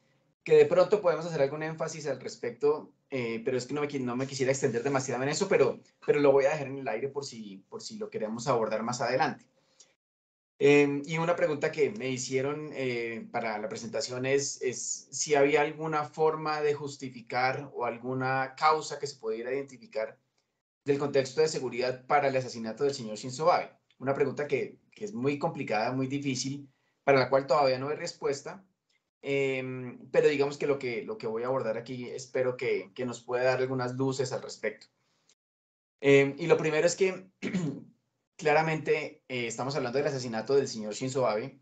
que de pronto podemos hacer algún énfasis al respecto, eh, pero es que no me, quisiera extender demasiado en eso, pero, pero lo voy a dejar en el aire por si, por si lo queremos abordar más adelante. Em, y una pregunta que me hicieron eh, para la presentación es, es, si había alguna forma de justificar o alguna causa que se pudiera identificar del contexto de seguridad para el asesinato del señor Shinzo Una pregunta que, que es muy complicada, muy difícil, para la cual todavía no hay respuesta, Em, pero digamos que lo, que lo que voy a abordar aquí espero que, nos pueda dar algunas luces al respecto. Em, y lo primero es que claramente eh, estamos hablando del asesinato del señor Shinzo Abe,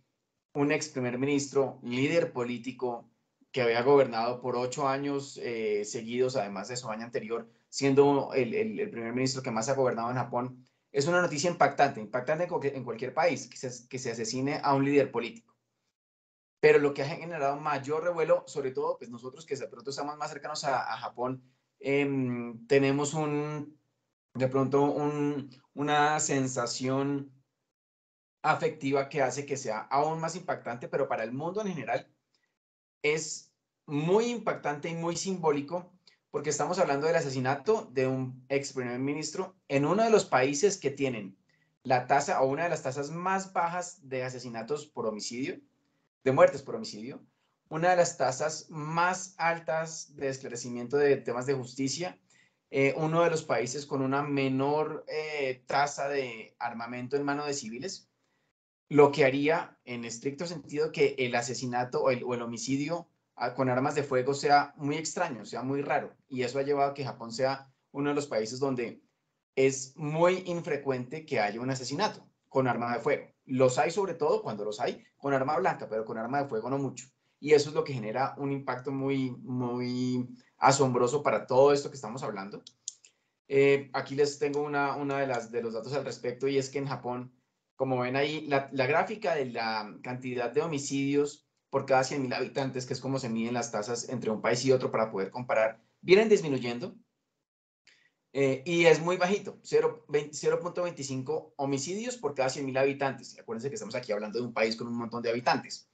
un ex primer ministro, líder político que había gobernado por ocho años eh, seguidos, además de su año anterior, siendo el, primer ministro que más ha gobernado en Japón. Es una noticia impactante, impactante en cualquier país, que se asesine a un líder político pero lo que ha generado mayor revuelo, sobre todo pues nosotros que de pronto estamos más cercanos a, Japón, em, tenemos un, de pronto una sensación afectiva que hace que sea aún más impactante, pero para el mundo en general es muy impactante y muy simbólico porque estamos hablando del asesinato de un ex primer ministro en uno de los países que tienen la tasa o una de las tasas más bajas de asesinatos por homicidio, de muertes por homicidio, una de las tasas más altas de esclarecimiento de temas de justicia, eh, uno de los países con una menor eh, tasa de armamento en mano de civiles, lo que haría en estricto sentido que el asesinato o el, homicidio ah, con armas de fuego sea muy extraño, sea muy raro. Y eso ha llevado a que Japón sea uno de los países donde es muy infrecuente que haya un asesinato con armas de fuego. Los hay sobre todo cuando los hay con arma blanca, pero con arma de fuego no mucho. Y eso es lo que genera un impacto muy, muy asombroso para todo esto que estamos hablando. Eh, aquí les tengo una, de, las, de los datos al respecto y es que en Japón, como ven ahí, la, la gráfica de la cantidad de homicidios por cada 100.000 habitantes, que es como se miden las tasas entre un país y otro para poder comparar, vienen disminuyendo eh, y es muy bajito, 0.25 homicidios por cada 100.000 habitantes. acuérdense que estamos aquí hablando de un país con un montón de habitantes.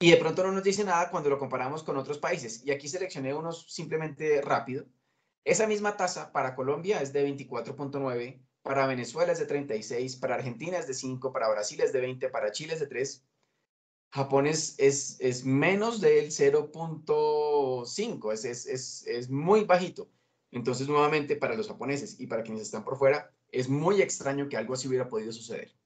Y de pronto no nos dice nada cuando lo comparamos con otros países. Y aquí seleccioné unos simplemente rápido. Esa misma tasa para Colombia es de 24.9, para Venezuela es de 36, para Argentina es de 5, para Brasil es de 20, para Chile es de 3. Japón es, es, menos del 0.5, es muy bajito. Entonces, nuevamente, para los japoneses y para quienes están por fuera, es muy extraño que algo así hubiera podido suceder.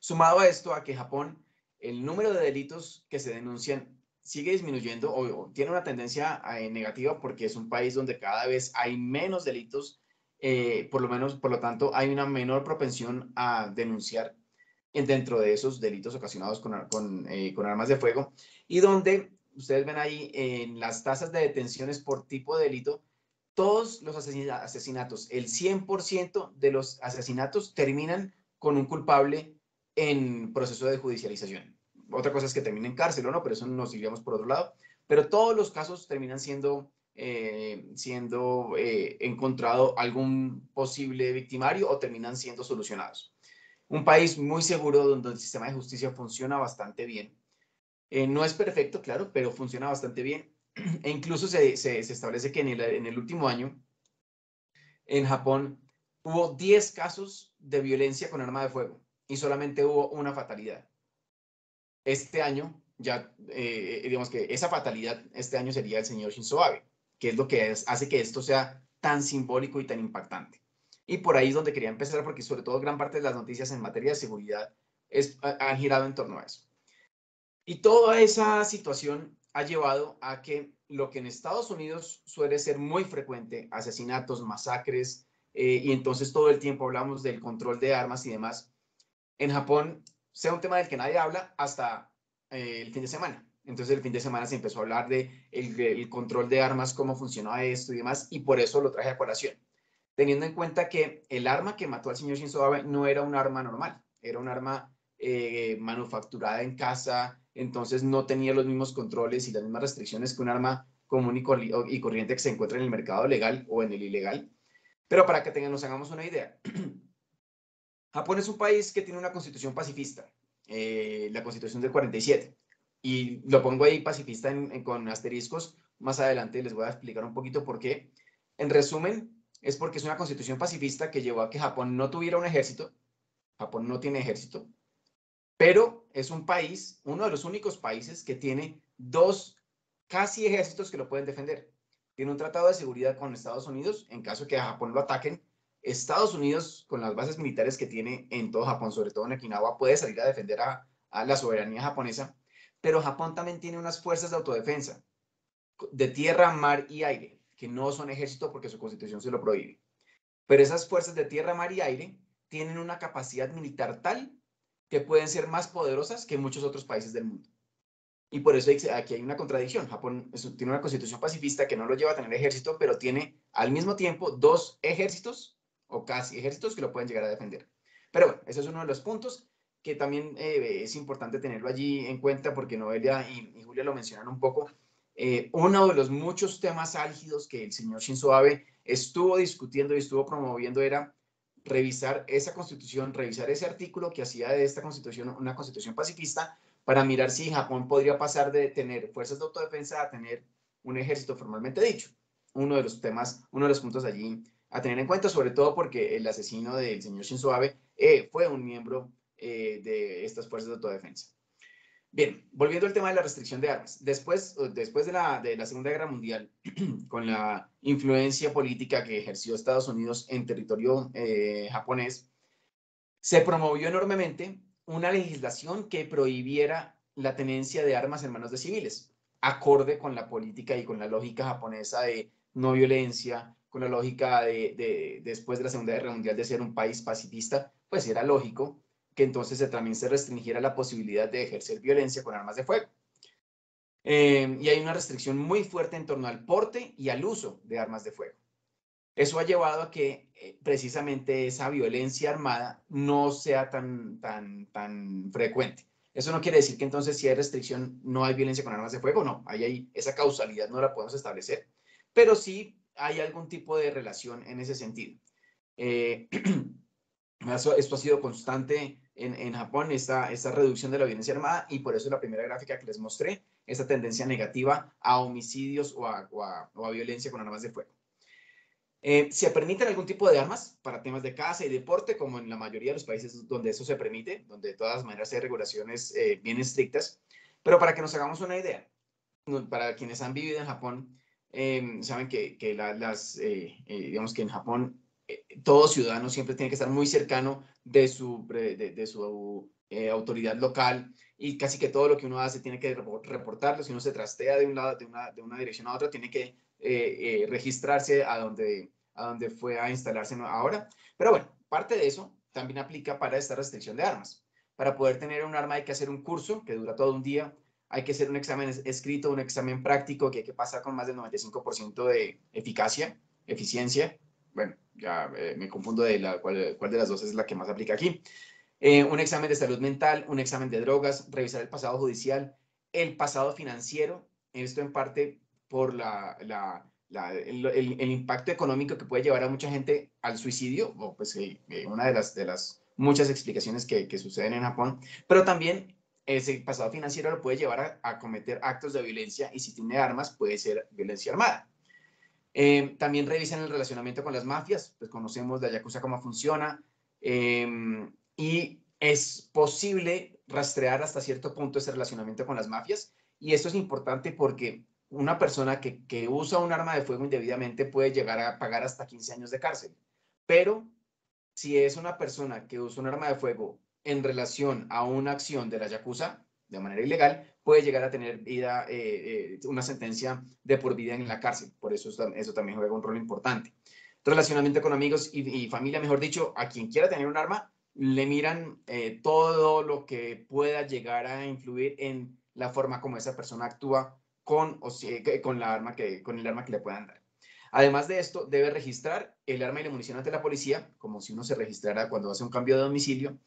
Sumado a esto, a que Japón, el número de delitos que se denuncian sigue disminuyendo o, tiene una tendencia eh, negativa porque es un país donde cada vez hay menos delitos, eh, por lo menos, por lo tanto, hay una menor propensión a denunciar dentro de esos delitos ocasionados eh, con, armas de fuego y donde ustedes ven ahí en las tasas de detenciones por tipo de delito todos los asesinatos, el 100% de los asesinatos terminan con un culpable en proceso de judicialización. Otra cosa es que termine en cárcel o no, pero eso nos iríamos por otro lado. Pero todos los casos terminan siendo, eh, siendo eh, encontrado algún posible victimario o terminan siendo solucionados. Un país muy seguro donde el sistema de justicia funciona bastante bien. Eh, no es perfecto, claro, pero funciona bastante bien E incluso se, establece que en el, último año, en Japón, hubo 10 casos de violencia con arma de fuego y solamente hubo una fatalidad. Este año, ya, eh, eh, digamos que esa fatalidad este año sería el señor Shinzo Abe, que es lo que hace que esto sea tan simbólico y tan impactante. Y por ahí es donde quería empezar, porque sobre todo gran parte de las noticias en materia de seguridad han girado en torno a eso. Y toda esa situación ha llevado a que lo que en Estados Unidos suele ser muy frecuente, asesinatos, masacres, eh, y entonces todo el tiempo hablamos del control de armas y demás, en Japón sea un tema del que nadie habla hasta eh, el fin de semana. Entonces el fin de semana se empezó a hablar de el, control de armas, cómo funcionaba esto y demás, y por eso lo traje a colación. Teniendo en cuenta que el arma que mató al señor Shinzo Abe no era un arma normal, era un arma eh, manufacturada en casa, entonces no tenía los mismos controles y las mismas restricciones que un arma común y, corriente que se encuentra en el mercado legal o en el ilegal. Pero para que tengan, nos hagamos una idea, Japón es un país que tiene una constitución pacifista, eh, la constitución del 47, y lo pongo ahí pacifista con asteriscos, más adelante les voy a explicar un poquito por qué. En resumen, es porque es una constitución pacifista que llevó a que Japón no tuviera un ejército, Japón no tiene ejército, pero es un país, uno de los únicos países que tiene dos casi ejércitos que lo pueden defender. Tiene un tratado de seguridad con Estados Unidos en caso que a Japón lo ataquen. Estados Unidos, con las bases militares que tiene en todo Japón, sobre todo en Okinawa, puede salir a defender a, a la soberanía japonesa, pero Japón también tiene unas fuerzas de autodefensa de tierra, mar y aire, que no son ejército porque su constitución se lo prohíbe. Pero esas fuerzas de tierra, mar y aire tienen una capacidad militar tal que pueden ser más poderosas que muchos otros países del mundo. Y por eso aquí hay una contradicción. Japón tiene una constitución pacifista que no lo lleva a tener ejército, pero tiene al mismo tiempo dos ejércitos o casi ejércitos que lo pueden llegar a defender. Pero bueno, ese es uno de los puntos que también eh, es importante tenerlo allí en cuenta porque Noelia y, Julia lo mencionaron un poco. Eh, uno de los muchos temas álgidos que el señor Shinzo Abe estuvo discutiendo y estuvo promoviendo era revisar esa constitución, revisar ese artículo que hacía de esta constitución una constitución pacifista para mirar si Japón podría pasar de tener fuerzas de autodefensa a tener un ejército formalmente dicho. Uno de los temas, uno de los puntos allí a tener en cuenta, sobre todo porque el asesino del señor Shinzo Abe eh, fue un miembro eh, de estas fuerzas de autodefensa. Bien, volviendo al tema de la restricción de armas. Después, eh, después de, la, Segunda Guerra Mundial, con la influencia política que ejerció Estados Unidos en territorio eh, japonés, se promovió enormemente una legislación que prohibiera la tenencia de armas en manos de civiles, acorde con la política y con la lógica japonesa de no violencia, con la lógica de, de después de la Segunda Guerra Mundial de ser un país pacifista, pues era lógico que entonces también se restringiera la posibilidad de ejercer violencia con armas de fuego. Em, y hay una restricción muy fuerte en torno al porte y al uso de armas de fuego. Eso ha llevado a que eh, precisamente esa violencia armada no sea tan, tan, tan frecuente. Eso no quiere decir que entonces si hay restricción no hay violencia con armas de fuego, no, ahí hay, esa causalidad no la podemos establecer, pero sí hay algún tipo de relación en ese sentido. Eh, esto ha sido constante en, en Japón esta, esta reducción de la violencia armada y por eso la primera gráfica que les mostré, esta tendencia negativa a homicidios o a, a, violencia con armas de fuego. Eh, se permiten algún tipo de armas para temas de caza y deporte, como en la mayoría de los países donde eso se permite, donde de todas maneras hay regulaciones eh, bien estrictas. Pero para que nos hagamos una idea, para quienes han vivido en Japón, em, saben que, que las, eh, digamos que en Japón todo ciudadano siempre tiene que estar muy cercano de su, de, su eh, autoridad local y casi que todo lo que uno hace tiene que reportarlo. Si uno se trastea de, un lado, de, una, dirección a otra, tiene que eh, eh, registrarse a donde, a donde fue a instalarse ahora. Pero bueno, parte de eso también aplica para esta restricción de armas. Para poder tener un arma hay que hacer un curso que dura todo un día, hay que hacer un examen escrito, un examen práctico que hay que pasar con más del 95% de eficacia, eficiencia. Bueno, ya eh, me confundo de cuál, de las dos es la que más aplica aquí. Eh, un examen de salud mental, un examen de drogas, revisar el pasado judicial, el pasado financiero, esto en parte por el, impacto económico que puede llevar a mucha gente al suicidio, o pues eh, una de las, muchas explicaciones que, suceden en Japón, pero también ese pasado financiero lo puede llevar a cometer actos de violencia y si tiene armas puede ser violencia armada. Eh, también revisan el relacionamiento con las mafias, pues conocemos la Yakuza cómo funciona, em, y es posible rastrear hasta cierto punto ese relacionamiento con las mafias, y esto es importante porque una persona que, que usa un arma de fuego indebidamente puede llegar a pagar hasta 15 años de cárcel, pero si es una persona que usa un arma de fuego en relación a una acción de la Yakuza, de manera ilegal, puede llegar a tener vida, eh, eh, una sentencia de por vida en la cárcel. Por eso eso también juega un rol importante. Relacionamiento con amigos y, familia, mejor dicho, a quien quiera tener un arma, le miran eh, todo lo que pueda llegar a influir en la forma como esa persona actúa con, o con, la arma que, con el arma que le puedan dar. Además de esto, debe registrar el arma y la munición ante la policía, como si uno se registrara cuando hace un cambio de domicilio.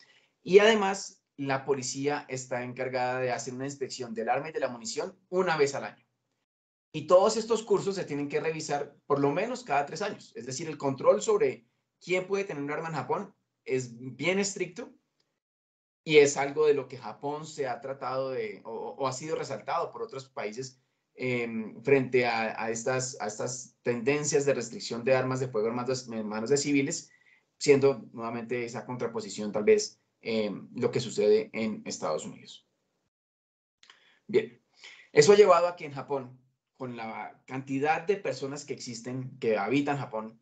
Y además la policía está encargada de hacer una inspección del arma y de la munición una vez al año. Y todos estos cursos se tienen que revisar por lo menos cada tres años. Es decir, el control sobre quién puede tener un arma en Japón es bien estricto y es algo de lo que Japón se ha tratado de o, ha sido resaltado por otros países em, frente a, estas, a estas tendencias de restricción de armas de fuego en manos de civiles, siendo nuevamente esa contraposición tal vez Em, lo que sucede en Estados Unidos. Bien, eso ha llevado a que en Japón, con la cantidad de personas que existen, que habitan Japón,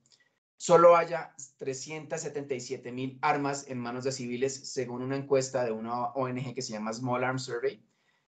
solo haya 377 mil armas en manos de civiles, según una encuesta de una ONG que se llama Small Arms Survey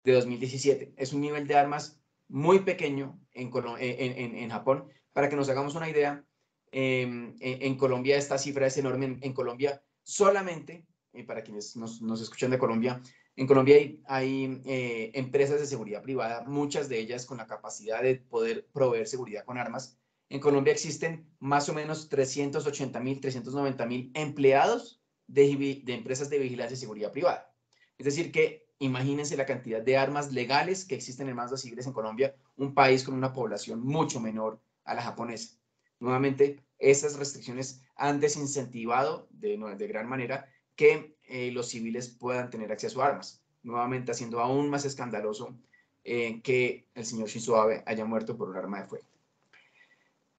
de 2017. Es un nivel de armas muy pequeño en, Japón. Para que nos hagamos una idea, en, em, e, en, Colombia esta cifra es enorme. en Colombia solamente y para quienes nos, nos, escuchan de Colombia, en Colombia hay, hay eh, empresas de seguridad privada, muchas de ellas con la capacidad de poder proveer seguridad con armas. En Colombia existen más o menos 380.000, mil, mil empleados de, de empresas de vigilancia y seguridad privada. Es decir, que imagínense la cantidad de armas legales que existen en más de civiles en Colombia, un país con una población mucho menor a la japonesa. Nuevamente, esas restricciones han desincentivado de, de gran manera que eh, los civiles puedan tener acceso a armas, nuevamente haciendo aún más escandaloso eh, que el señor Shinzo Abe haya muerto por un arma de fuego.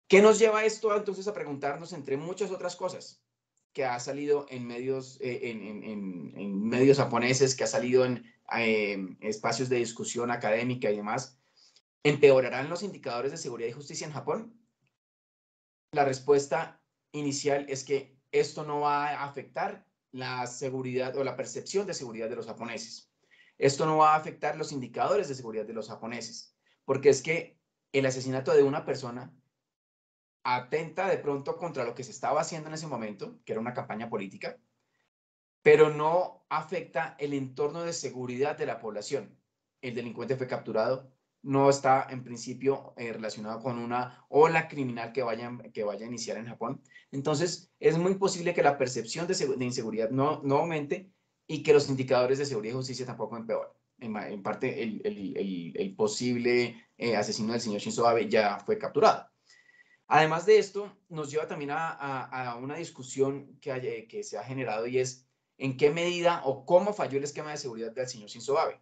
¿Qué nos lleva esto entonces a preguntarnos, entre muchas otras cosas, que ha salido en medios, eh, en, medios japoneses, que ha salido en em, espacios de discusión académica y demás? ¿Empeorarán los indicadores de seguridad y justicia en Japón? La respuesta inicial es que esto no va a afectar la seguridad o la percepción de seguridad de los japoneses. Esto no va a afectar los indicadores de seguridad de los japoneses, porque es que el asesinato de una persona atenta de pronto contra lo que se estaba haciendo en ese momento, que era una campaña política, pero no afecta el entorno de seguridad de la población. El delincuente fue capturado, no está en principio eh, relacionado con una ola criminal que vaya, que vaya a iniciar en Japón. Entonces, es muy posible que la percepción de, inseguridad no, no aumente y que los indicadores de seguridad y justicia tampoco empeoren. En, parte, el, posible eh, asesino del señor Shinzo Abe ya fue capturado. Además de esto, nos lleva también a, una discusión que, eh, que se ha generado y es en qué medida o cómo falló el esquema de seguridad del señor Shinzo Abe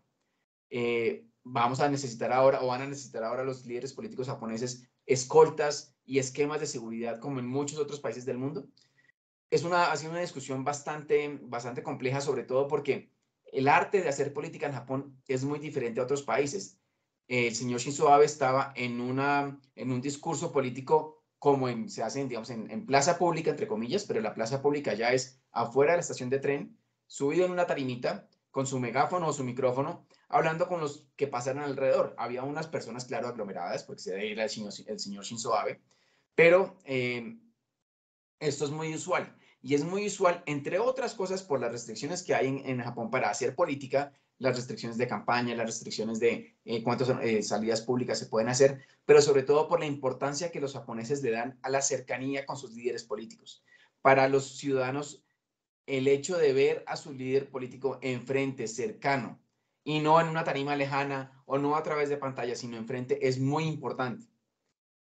vamos a necesitar ahora o van a necesitar ahora los líderes políticos japoneses escoltas y esquemas de seguridad como en muchos otros países del mundo. Es una, ha sido una discusión bastante, bastante compleja, sobre todo porque el arte de hacer política en Japón es muy diferente a otros países. El señor Shinzo Abe estaba en, una, en un discurso político como se hace digamos, en, en plaza pública, entre comillas, pero la plaza pública ya es afuera de la estación de tren, subido en una tarimita con su megáfono o su micrófono hablando con los que pasaron alrededor. Había unas personas, claro, aglomeradas, porque se era el señor, Shinzo Abe, pero em, esto es muy usual. Y es muy usual, entre otras cosas, por las restricciones que hay en, Japón para hacer política, las restricciones de campaña, las restricciones de eh, cuántas eh, salidas públicas se pueden hacer, pero sobre todo por la importancia que los japoneses le dan a la cercanía con sus líderes políticos. Para los ciudadanos, el hecho de ver a su líder político enfrente, cercano, y no en una tarima lejana o no a través de pantalla, sino enfrente, es muy importante.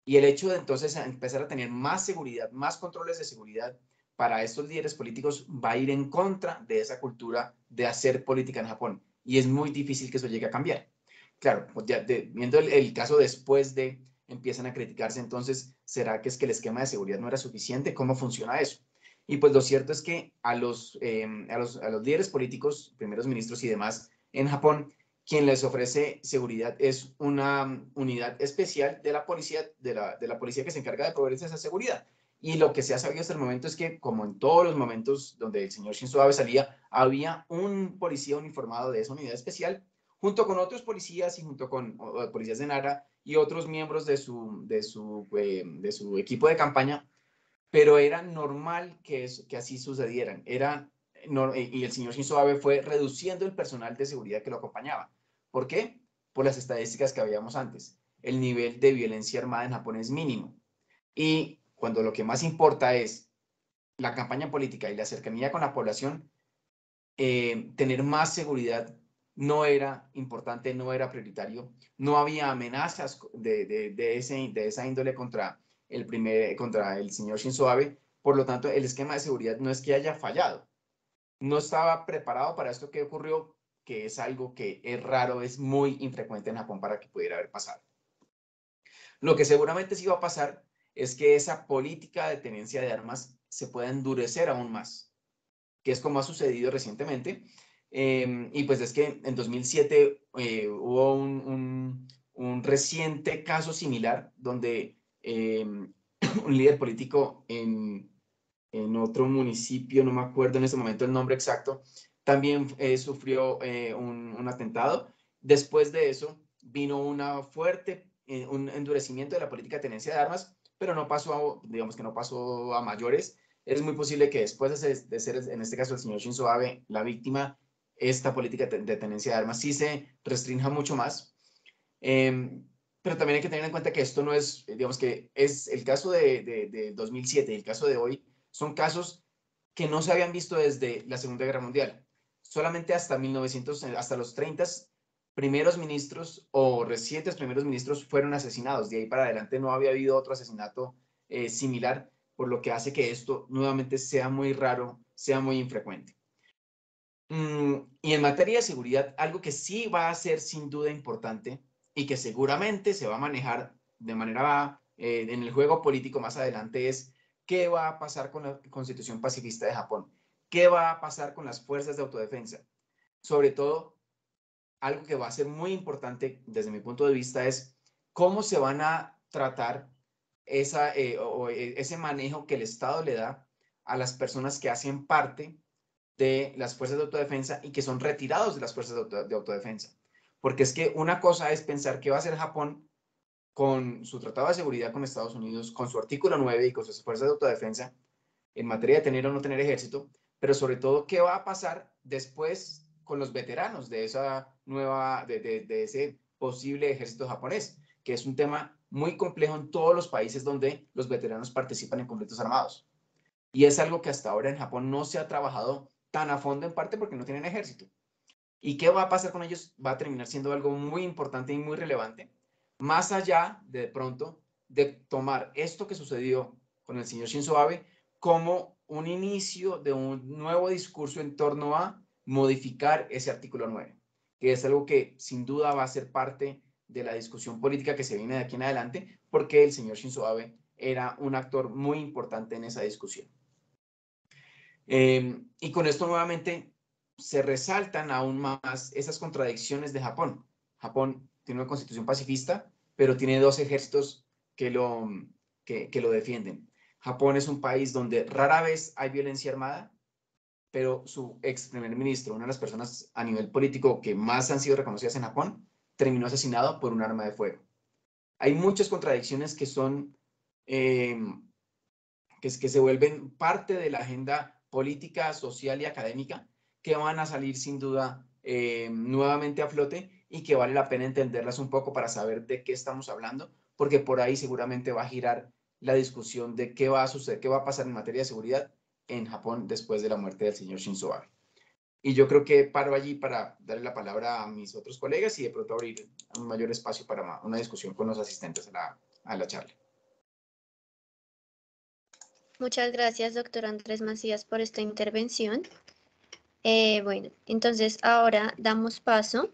Y el hecho de entonces empezar a tener más seguridad, más controles de seguridad para estos líderes políticos va a ir en contra de esa cultura de hacer política en Japón. Y es muy difícil que eso llegue a cambiar. Claro, pues viendo el, caso después de empiezan a criticarse, entonces, ¿será que es que el esquema de seguridad no era suficiente? ¿Cómo funciona eso? Y pues lo cierto es que a los, eh, a los, a los líderes políticos, primeros ministros y demás, en Japón, quien les ofrece seguridad es una unidad especial de la policía, de policía que se encarga de proveer esa seguridad. Y lo que se ha sabido hasta el momento es que, como en todos los momentos donde el señor Shinzo Abe salía, había un policía uniformado de esa unidad especial, junto con otros policías y junto con policías de Nara y otros miembros eh, de su, equipo de campaña, pero era normal que, que así sucedieran. Era y el señor Shinzo Abe fue reduciendo el personal de seguridad que lo acompañaba. ¿Por qué? Por las estadísticas que habíamos antes. El nivel de violencia armada en Japón es mínimo. Y cuando lo que más importa es la campaña política y la cercanía con la población, eh, tener más seguridad no era importante, no era prioritario, no había amenazas de, de, de esa índole contra el, primer, contra el señor Shinzo Abe, por lo tanto el esquema de seguridad no es que haya fallado, no estaba preparado para esto que ocurrió, que es algo que es raro, es muy infrecuente en Japón para que pudiera haber pasado. Lo que seguramente sí va a pasar es que esa política de tenencia de armas se pueda endurecer aún más, que es como ha sucedido recientemente. Em, y pues es que en 2007 eh, hubo un, reciente caso similar donde em, un líder político en, en otro municipio, no me acuerdo en este momento el nombre exacto, también eh, sufrió eh, un, atentado. Después de eso vino una fuerte, eh, un endurecimiento de la política de tenencia de armas, pero no pasó, a, digamos que no pasó a mayores. Es muy posible que después de ser, en este caso el señor Shinzo Abe, la víctima, esta política de tenencia de armas sí se restrinja mucho más. Em, pero también hay que tener en cuenta que esto no es, digamos que es el caso de, de, de 2007 y el caso de hoy, son casos que no se habían visto desde la Segunda Guerra Mundial. Solamente hasta 1900, hasta los 30 primeros ministros o recientes primeros ministros fueron asesinados. De ahí para adelante no había habido otro asesinato eh, similar, por lo que hace que esto nuevamente sea muy raro, sea muy infrecuente. Mm, y en materia de seguridad, algo que sí va a ser sin duda importante y que seguramente se va a manejar de manera eh, en el juego político más adelante es ¿Qué va a pasar con la constitución pacifista de Japón? ¿Qué va a pasar con las fuerzas de autodefensa? Sobre todo, algo que va a ser muy importante desde mi punto de vista es cómo se van a tratar esa, eh, eh, ese manejo que el Estado le da a las personas que hacen parte de las fuerzas de autodefensa y que son retirados de las fuerzas de autodefensa. Porque es que una cosa es pensar qué va a hacer Japón con su tratado de seguridad con Estados Unidos, con su artículo 9 y con sus fuerzas de autodefensa en materia de tener o no tener ejército, pero sobre todo qué va a pasar después con los veteranos de esa nueva, de ese posible ejército japonés, que es un tema muy complejo en todos los países donde los veteranos participan en conflictos armados. Y es algo que hasta ahora en Japón no se ha trabajado tan a fondo, en parte porque no tienen ejército. ¿Y qué va a pasar con ellos? Va a terminar siendo algo muy importante y muy relevante más allá de, pronto de tomar esto que sucedió con el señor Shinzo Abe como un inicio de un nuevo discurso en torno a modificar ese artículo 9, que es algo que sin duda va a ser parte de la discusión política que se viene de aquí en adelante, porque el señor Shinzo Abe era un actor muy importante en esa discusión. Em, y con esto nuevamente se resaltan aún más esas contradicciones de Japón. Japón tiene una constitución pacifista, pero tiene dos ejércitos que lo, que, lo defienden. Japón es un país donde rara vez hay violencia armada, pero su ex primer ministro, una de las personas a nivel político que más han sido reconocidas en Japón, terminó asesinado por un arma de fuego. Hay muchas contradicciones que son, em, que, se vuelven parte de la agenda política, social y académica, que van a salir sin duda em, nuevamente a flote y que vale la pena entenderlas un poco para saber de qué estamos hablando, porque por ahí seguramente va a girar la discusión de qué va a suceder, qué va a pasar en materia de seguridad en Japón después de la muerte del señor Shinzo Abe. Y yo creo que paro allí para darle la palabra a mis otros colegas y de pronto abrir un mayor espacio para una discusión con los asistentes a la, charla. Muchas gracias, doctor Andrés Macías, por esta intervención. Eh, bueno, entonces ahora damos paso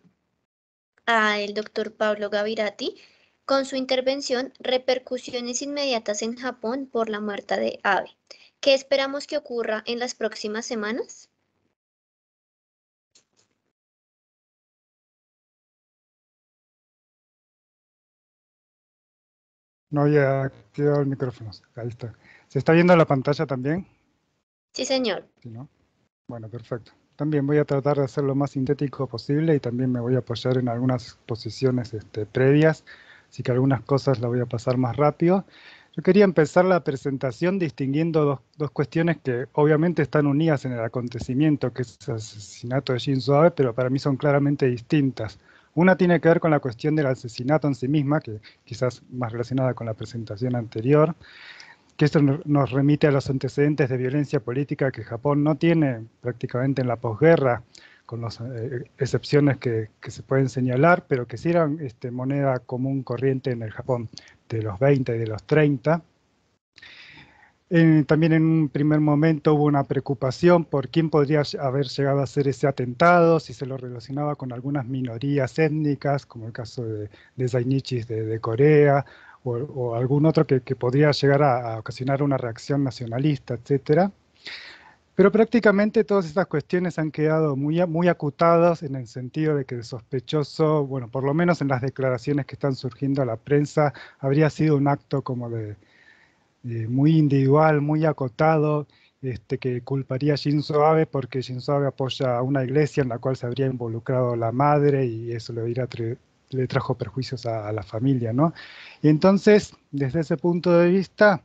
el doctor Pablo Gavirati con su intervención Repercusiones inmediatas en Japón por la muerte de ave. ¿Qué esperamos que ocurra en las próximas semanas? No, ya quedó el micrófono. Ahí está. ¿Se está viendo la pantalla también? Sí, señor. Bueno, perfecto. También voy a tratar de hacerlo lo más sintético posible y también me voy a apoyar en algunas posiciones este, previas, así que algunas cosas las voy a pasar más rápido. Yo quería empezar la presentación distinguiendo dos, cuestiones que obviamente están unidas en el acontecimiento, que es el asesinato de Shinzo suave pero para mí son claramente distintas. Una tiene que ver con la cuestión del asesinato en sí misma, que quizás más relacionada con la presentación anterior, que esto nos remite a los antecedentes de violencia política que Japón no tiene prácticamente en la posguerra, con las eh, excepciones que, se pueden señalar, pero que sí eran este, moneda común corriente en el Japón de los 20 y de los 30. también en un primer momento hubo una preocupación por quién podría haber llegado a hacer ese atentado, si se lo relacionaba con algunas minorías étnicas, como el caso de, de Zainichis de Corea, o, algún otro que, podría llegar a, ocasionar una reacción nacionalista, etc. Pero prácticamente todas estas cuestiones han quedado muy, muy acutadas en el sentido de que el sospechoso, bueno, por lo menos en las declaraciones que están surgiendo a la prensa, habría sido un acto como de, muy individual, muy acotado, este, que culparía a Shinzo Abe porque Shinzo Abe apoya a una iglesia en la cual se habría involucrado la madre y eso le hubiera le trajo perjuicios a, la familia, ¿no? Y entonces, desde ese punto de vista,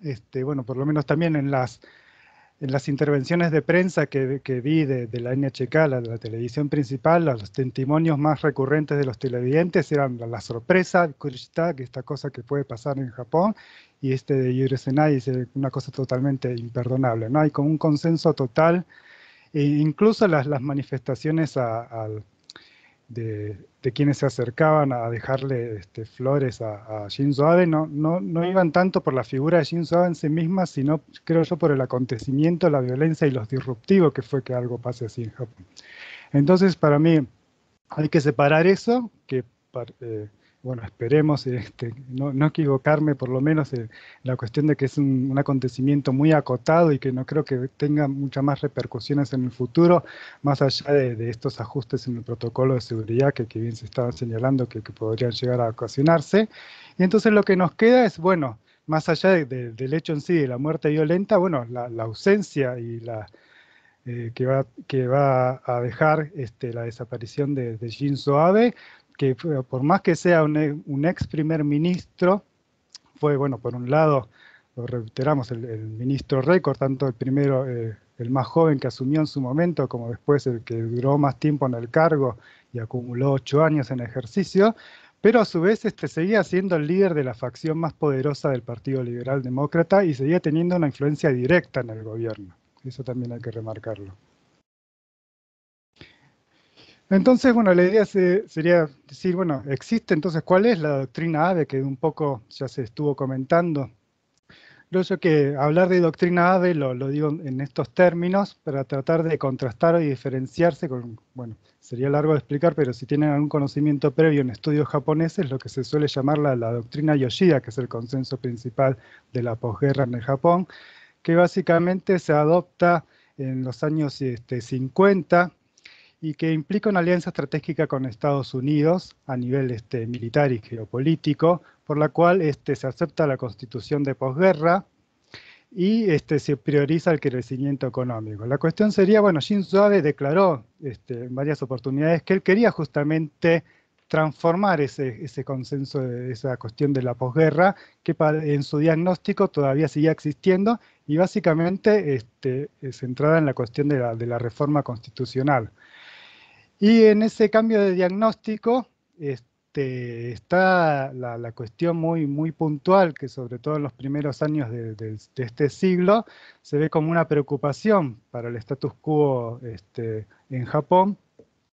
este, bueno, por lo menos también en las, en las intervenciones de prensa que, vi de, la NHK, la, la televisión principal, los testimonios más recurrentes de los televidentes eran la, la sorpresa, que esta cosa que puede pasar en Japón, y este de Yuresenai es eh, una cosa totalmente imperdonable, ¿no? Hay como un consenso total, e incluso las, las manifestaciones al de, quienes se acercaban a dejarle este, flores a, Shinzo Abe no, no, no iban tanto por la figura de Shinzo Abe en sí misma, sino, creo yo, por el acontecimiento, la violencia y los disruptivos que fue que algo pase así en Japón. Entonces, para mí, hay que separar eso, que eh, bueno, esperemos este, no, equivocarme por lo menos eh, la cuestión de que es un, acontecimiento muy acotado y que no creo que tenga muchas más repercusiones en el futuro, más allá de, estos ajustes en el protocolo de seguridad que, bien se estaba señalando que, podrían llegar a ocasionarse. Y entonces lo que nos queda es, bueno, más allá del hecho en sí de la muerte violenta, bueno, la, ausencia y la, eh, que, va, a dejar este, la desaparición de, de Shinzo que por más que sea un, ex primer ministro, fue, bueno, por un lado, lo reiteramos, el, ministro récord, tanto el primero, eh, el más joven que asumió en su momento, como después el que duró más tiempo en el cargo y acumuló ocho años en ejercicio, pero a su vez este, seguía siendo el líder de la facción más poderosa del Partido Liberal Demócrata y seguía teniendo una influencia directa en el gobierno. Eso también hay que remarcarlo. Entonces, bueno, la idea sería decir, bueno, existe entonces, ¿cuál es la doctrina AVE? Que un poco ya se estuvo comentando. Creo yo que hablar de doctrina AVE, lo, digo en estos términos, para tratar de contrastar y diferenciarse con, bueno, sería largo de explicar, pero si tienen algún conocimiento previo en estudios japoneses, lo que se suele llamar la, doctrina Yoshida, que es el consenso principal de la posguerra en el Japón, que básicamente se adopta en los años este, 50, y que implica una alianza estratégica con Estados Unidos a nivel este, militar y geopolítico, por la cual este, se acepta la constitución de posguerra y este, se prioriza el crecimiento económico. La cuestión sería, bueno, Shinzo Abe declaró este, en varias oportunidades que él quería justamente transformar ese, consenso, esa cuestión de la posguerra, que en su diagnóstico todavía seguía existiendo y básicamente este, centrada en la cuestión de la reforma constitucional. Y en ese cambio de diagnóstico este, está la, cuestión muy, muy puntual, que sobre todo en los primeros años de, este siglo se ve como una preocupación para el status quo este, en Japón,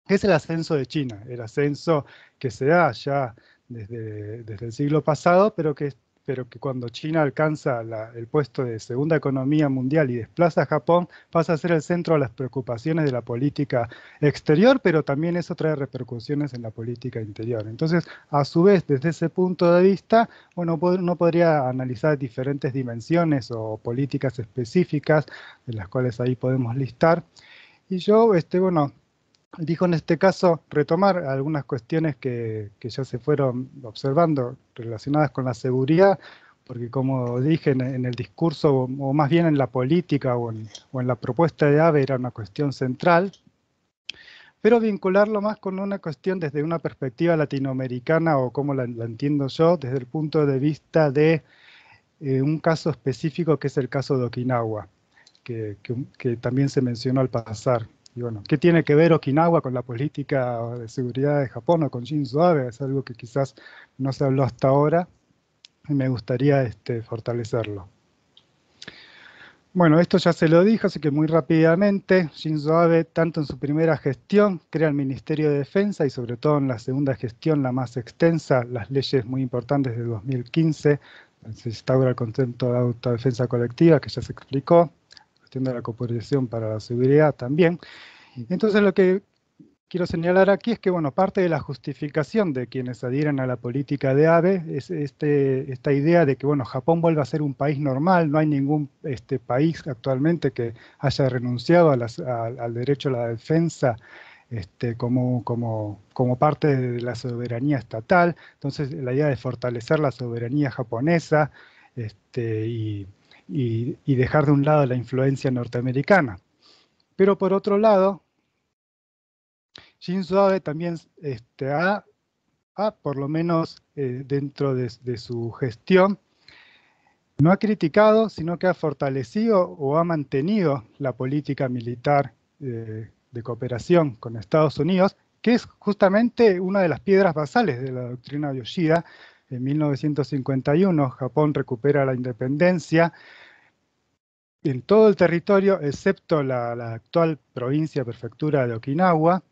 que es el ascenso de China, el ascenso que se da ya desde, desde el siglo pasado, pero que pero que cuando China alcanza el puesto de segunda economía mundial y desplaza a Japón, pasa a ser el centro de las preocupaciones de la política exterior, pero también eso trae repercusiones en la política interior. Entonces, a su vez, desde ese punto de vista, uno, podría analizar diferentes dimensiones o políticas específicas, de las cuales ahí podemos listar. Y yo, este, bueno, dijo en este caso retomar algunas cuestiones que, ya se fueron observando relacionadas con la seguridad, porque como dije en, el discurso, o, más bien en la política o en, la propuesta de AVE era una cuestión central, pero vincularlo más con una cuestión desde una perspectiva latinoamericana o como la, entiendo yo, desde el punto de vista de eh, un caso específico que es el caso de Okinawa, que también se mencionó al pasar ¿qué tiene que ver Okinawa con la política de seguridad de Japón o con Shinzo Abe? Es algo que quizás no se habló hasta ahora y me gustaría este, fortalecerlo. Bueno, esto ya se lo dije, así que muy rápidamente, Shinzo Abe, tanto en su primera gestión, crea el Ministerio de Defensa y sobre todo en la segunda gestión, la más extensa, las leyes muy importantes de 2015, se instaura el concepto de autodefensa colectiva, que ya se explicó, cuestión de la cooperación para la seguridad también, entonces lo que quiero señalar aquí es que, bueno, parte de la justificación de quienes adhieren a la política de ABE es este, esta idea de que, bueno, Japón vuelva a ser un país normal, no hay ningún este, país actualmente que haya renunciado al derecho a la defensa este, como, parte de la soberanía estatal, entonces la idea de fortalecer la soberanía japonesa este, y dejar de un lado la influencia norteamericana. Pero por otro lado, Shinzo Abe también este, ha, por lo menos eh, dentro de, su gestión, no ha criticado, sino que ha fortalecido o ha mantenido la política militar eh, de cooperación con Estados Unidos, que es justamente una de las piedras basales de la doctrina de Yoshida. En 1951 Japón recupera la independencia, en todo el territorio, excepto la, actual provincia, prefectura de Okinawa,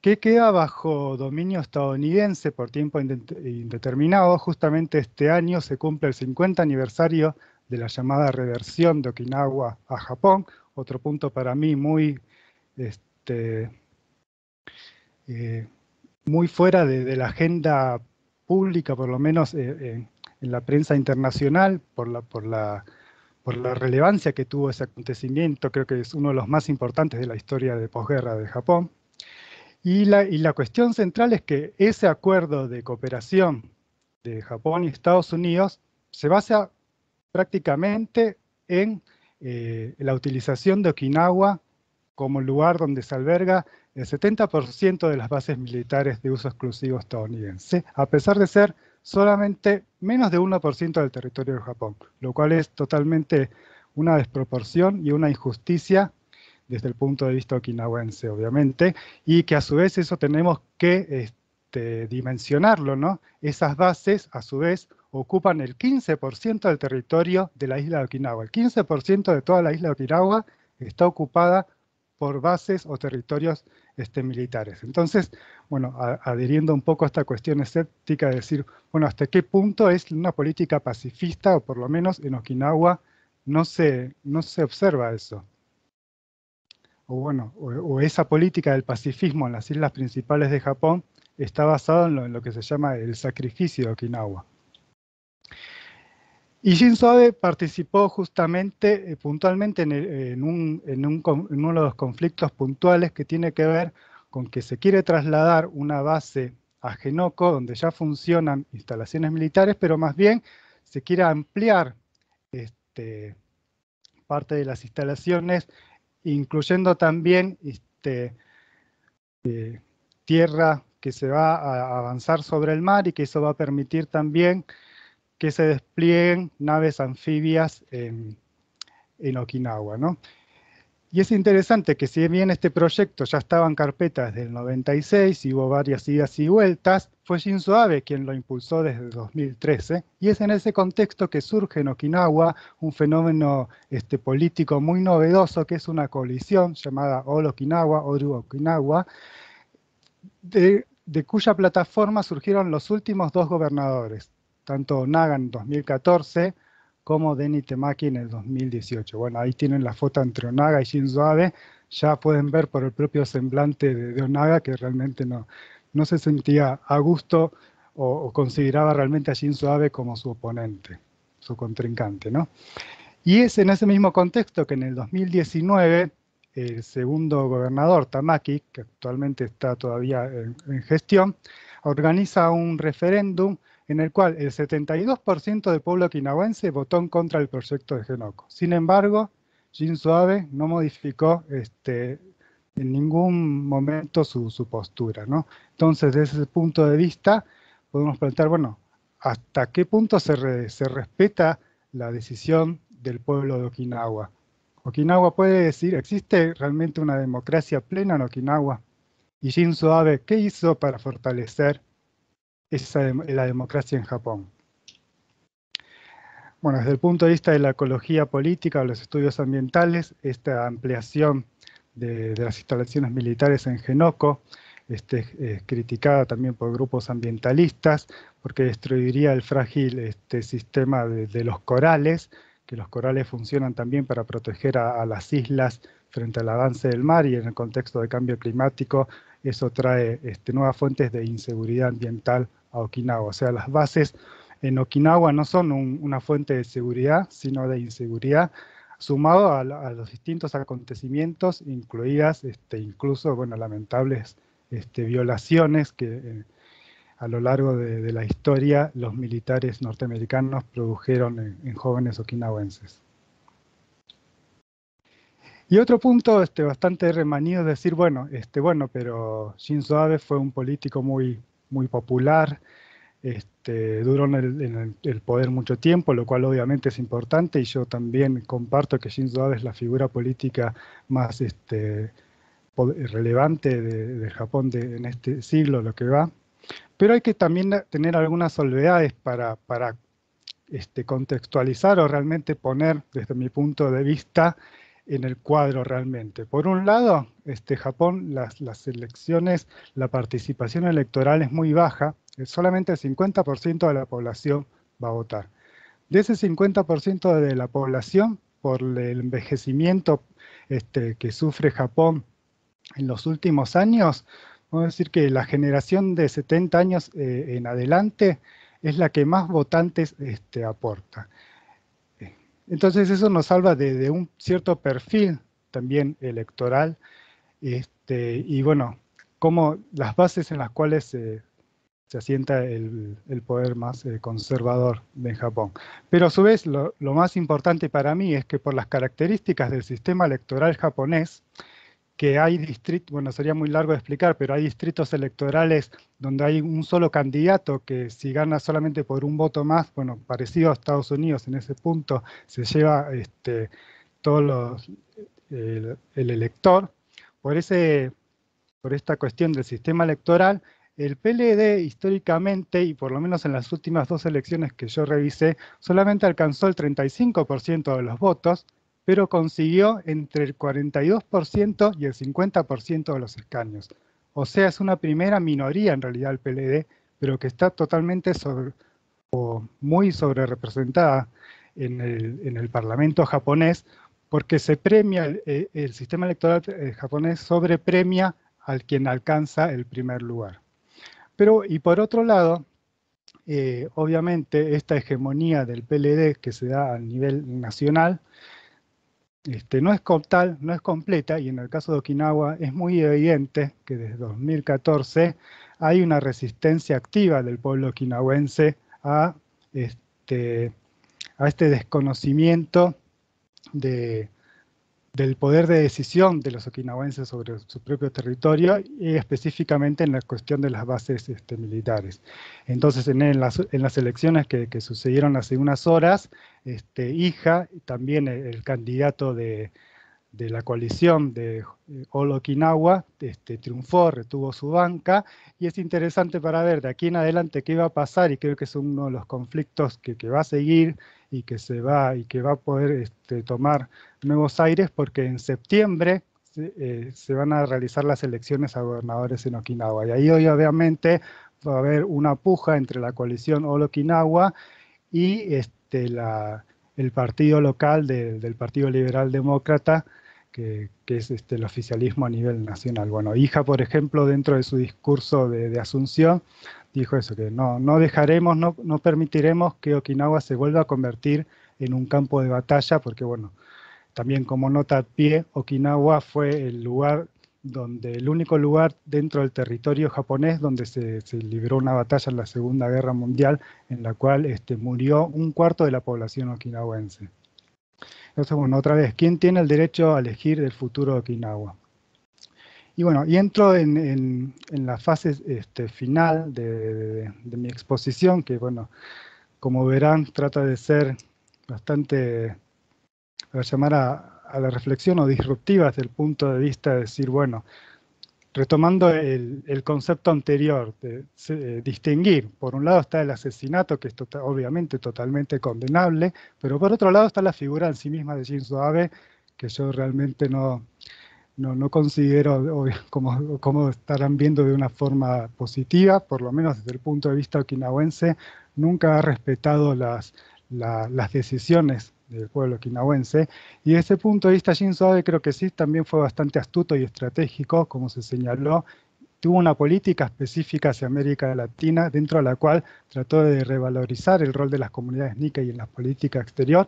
que queda bajo dominio estadounidense por tiempo indeterminado. Justamente este año se cumple el 50 aniversario de la llamada reversión de Okinawa a Japón, otro punto para mí muy, este, eh, muy fuera de, la agenda pública, por lo menos eh, eh, en la prensa internacional, por la, por la por la relevancia que tuvo ese acontecimiento, creo que es uno de los más importantes de la historia de posguerra de Japón. Y la, cuestión central es que ese acuerdo de cooperación de Japón y Estados Unidos se basa prácticamente en eh, la utilización de Okinawa como lugar donde se alberga el 70% de las bases militares de uso exclusivo estadounidense, a pesar de ser solamente menos de 1% del territorio de Japón, lo cual es totalmente una desproporción y una injusticia desde el punto de vista okinawense, obviamente, y que a su vez eso tenemos que este, dimensionarlo, ¿no? Esas bases, a su vez, ocupan el 15% del territorio de la isla de Okinawa. El 15% de toda la isla de Okinawa está ocupada por bases o territorios este, militares. Entonces, bueno, adhiriendo un poco a esta cuestión escéptica, de decir, bueno, ¿hasta qué punto es una política pacifista, o por lo menos en Okinawa no se, no se observa eso? O bueno, o, esa política del pacifismo en las islas principales de Japón está basada en lo que se llama el sacrificio de Okinawa. Y Shinsobe participó justamente, eh, puntualmente, en, uno de los conflictos puntuales que tiene que ver con que se quiere trasladar una base a Genoco, donde ya funcionan instalaciones militares, pero más bien se quiere ampliar este, parte de las instalaciones, incluyendo también este, eh, tierra que se va a avanzar sobre el mar y que eso va a permitir también que se desplieguen naves anfibias en, Okinawa. Y es interesante que si bien este proyecto ya estaba en carpeta desde el 96 y hubo varias idas y vueltas, fue Shinzo Abe quien lo impulsó desde 2013 y es en ese contexto que surge en Okinawa un fenómeno este, político muy novedoso que es una coalición llamada All Okinawa, Oru Okinawa, de cuya plataforma surgieron los últimos dos gobernadores, tanto Onaga en 2014 como Denny Temaki en el 2018. Bueno, ahí tienen la foto entre Onaga y Shinzo Abe. Ya pueden ver por el propio semblante de, Onaga que realmente no, se sentía a gusto o, consideraba realmente a Shinzo Abe como su oponente, su contrincante. ¿no? Y es en ese mismo contexto que en el 2019 el segundo gobernador, Tamaki, que actualmente está todavía en gestión, organiza un referéndum en el cual el 72% del pueblo quinahuense votó en contra del proyecto de Genoco. Sin embargo, Jin Suave no modificó este, en ningún momento su, postura. ¿no? Entonces, desde ese punto de vista, podemos plantear, bueno, ¿hasta qué punto se, se respeta la decisión del pueblo de Okinawa? ¿Okinawa puede decir, existe realmente una democracia plena en Okinawa? ¿Y Jin Suave qué hizo para fortalecer esa, la democracia en Japón. Bueno, desde el punto de vista de la ecología política o los estudios ambientales, esta ampliación de, las instalaciones militares en Genoko, este, es criticada también por grupos ambientalistas porque destruiría el frágil este, sistema de, los corales, que los corales funcionan también para proteger a, las islas frente al avance del mar y en el contexto de cambio climático eso trae este, nuevas fuentes de inseguridad ambiental a Okinawa. O sea, las bases en Okinawa no son una fuente de seguridad, sino de inseguridad, sumado a, los distintos acontecimientos, incluidas este, incluso, bueno, lamentables este, violaciones que eh, a lo largo de, la historia los militares norteamericanos produjeron en, jóvenes okinawenses. Y otro punto este, bastante remanido es decir, bueno, este, bueno, pero Shinzo Abe fue un político muy muy popular, este, duró en, el, poder mucho tiempo, lo cual obviamente es importante y yo también comparto que Shinzo Abe es la figura política más este, relevante de, Japón en este siglo, lo que va. Pero hay que también tener algunas solvedades para, para este, contextualizar o realmente poner desde mi punto de vista en el cuadro realmente. Por un lado, este, Japón, las, elecciones, la participación electoral es muy baja, eh, solamente el 50% de la población va a votar. De ese 50% de la población, por el envejecimiento este, que sufre Japón en los últimos años, vamos decir que la generación de 70 años eh, en adelante es la que más votantes este, aporta. Entonces eso nos salva de, un cierto perfil también electoral este, y bueno, como las bases en las cuales se, asienta el, poder más eh, conservador de Japón. Pero a su vez lo, más importante para mí es que por las características del sistema electoral japonés, que hay distritos, bueno, sería muy largo de explicar, pero hay distritos electorales donde hay un solo candidato que si gana solamente por un voto más, bueno, parecido a Estados Unidos en ese punto, se lleva este, todos el, elector. Por, ese, por esta cuestión del sistema electoral, el PLD históricamente, y por lo menos en las últimas dos elecciones que yo revisé, solamente alcanzó el 35% de los votos, pero consiguió entre el 42% y el 50% de los escaños. O sea, es una primera minoría en realidad el PLD, pero que está totalmente o muy sobre representada en el, Parlamento japonés, porque se premia, el, sistema electoral eh, japonés sobrepremia al quien alcanza el primer lugar. Pero, y por otro lado, eh, obviamente esta hegemonía del PLD que se da a nivel nacional este, no es total, no es completa, y en el caso de Okinawa es muy evidente que desde 2014 hay una resistencia activa del pueblo okinawense a este, este desconocimiento de, del poder de decisión de los okinawenses sobre su propio territorio y específicamente en la cuestión de las bases este, militares. Entonces, en, las, elecciones que, sucedieron hace unas horas, este, Hija, también el candidato de, de la coalición de eh, All este, triunfó, retuvo su banca, y es interesante para ver de aquí en adelante qué va a pasar, y creo que es uno de los conflictos que, va a seguir y que se va y que va a poder este, tomar nuevos aires, porque en septiembre eh, se, van a realizar las elecciones a gobernadores en Okinawa. Y ahí obviamente va a haber una puja entre la coalición All y este, el partido local del Partido Liberal Demócrata, que, es este, el oficialismo a nivel nacional. Bueno, hija, por ejemplo, dentro de su discurso de, Asunción, dijo eso, que no, no dejaremos, no, permitiremos que Okinawa se vuelva a convertir en un campo de batalla, porque bueno, también como nota a pie, Okinawa fue el lugar donde el único lugar dentro del territorio japonés donde se, se libró una batalla en la Segunda Guerra Mundial, en la cual este, murió un cuarto de la población okinawense. Entonces, bueno, otra vez, ¿quién tiene el derecho a elegir el futuro de Okinawa? Y bueno, y entro en, la fase este, final de, mi exposición, que bueno, como verán, trata de ser bastante, para llamar a la reflexión o disruptiva desde el punto de vista de decir, bueno, retomando el, concepto anterior de eh, distinguir, por un lado está el asesinato, que es tota, obviamente totalmente condenable, pero por otro lado está la figura en sí misma de Shinzo Abe, que yo realmente no, no, considero, como, estarán viendo de una forma positiva, por lo menos desde el punto de vista okinawense, nunca ha respetado las, las decisiones del pueblo quinahuense. Y desde ese punto de vista, Shinzo Abe creo que sí, también fue bastante astuto y estratégico, como se señaló. Tuvo una política específica hacia América Latina, dentro de la cual trató de revalorizar el rol de las comunidades nica y en la política exterior.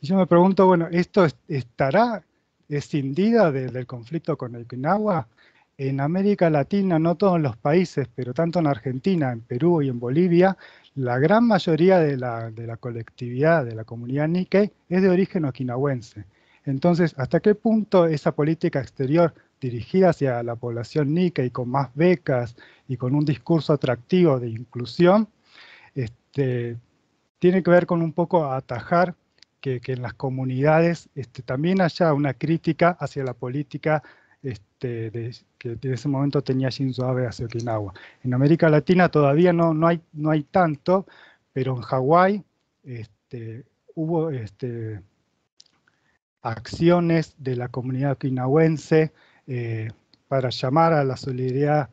Y yo me pregunto, bueno, ¿esto estará escindida del conflicto con el Okinawa? En América Latina, no todos los países, pero tanto en Argentina, en Perú y en Bolivia, la gran mayoría de la, colectividad, de la comunidad Nikkei, es de origen okinawense. Entonces, ¿hasta qué punto esa política exterior dirigida hacia la población Nikkei con más becas y con un discurso atractivo de inclusión, este, tiene que ver con un poco atajar que, que en las comunidades este, también haya una crítica hacia la política este, que en ese momento tenía Shinzo Abe hacia Okinawa. En América Latina todavía no, no, hay, no hay tanto, pero en Hawái este, hubo este, acciones de la comunidad okinawense eh, para llamar a la solidaridad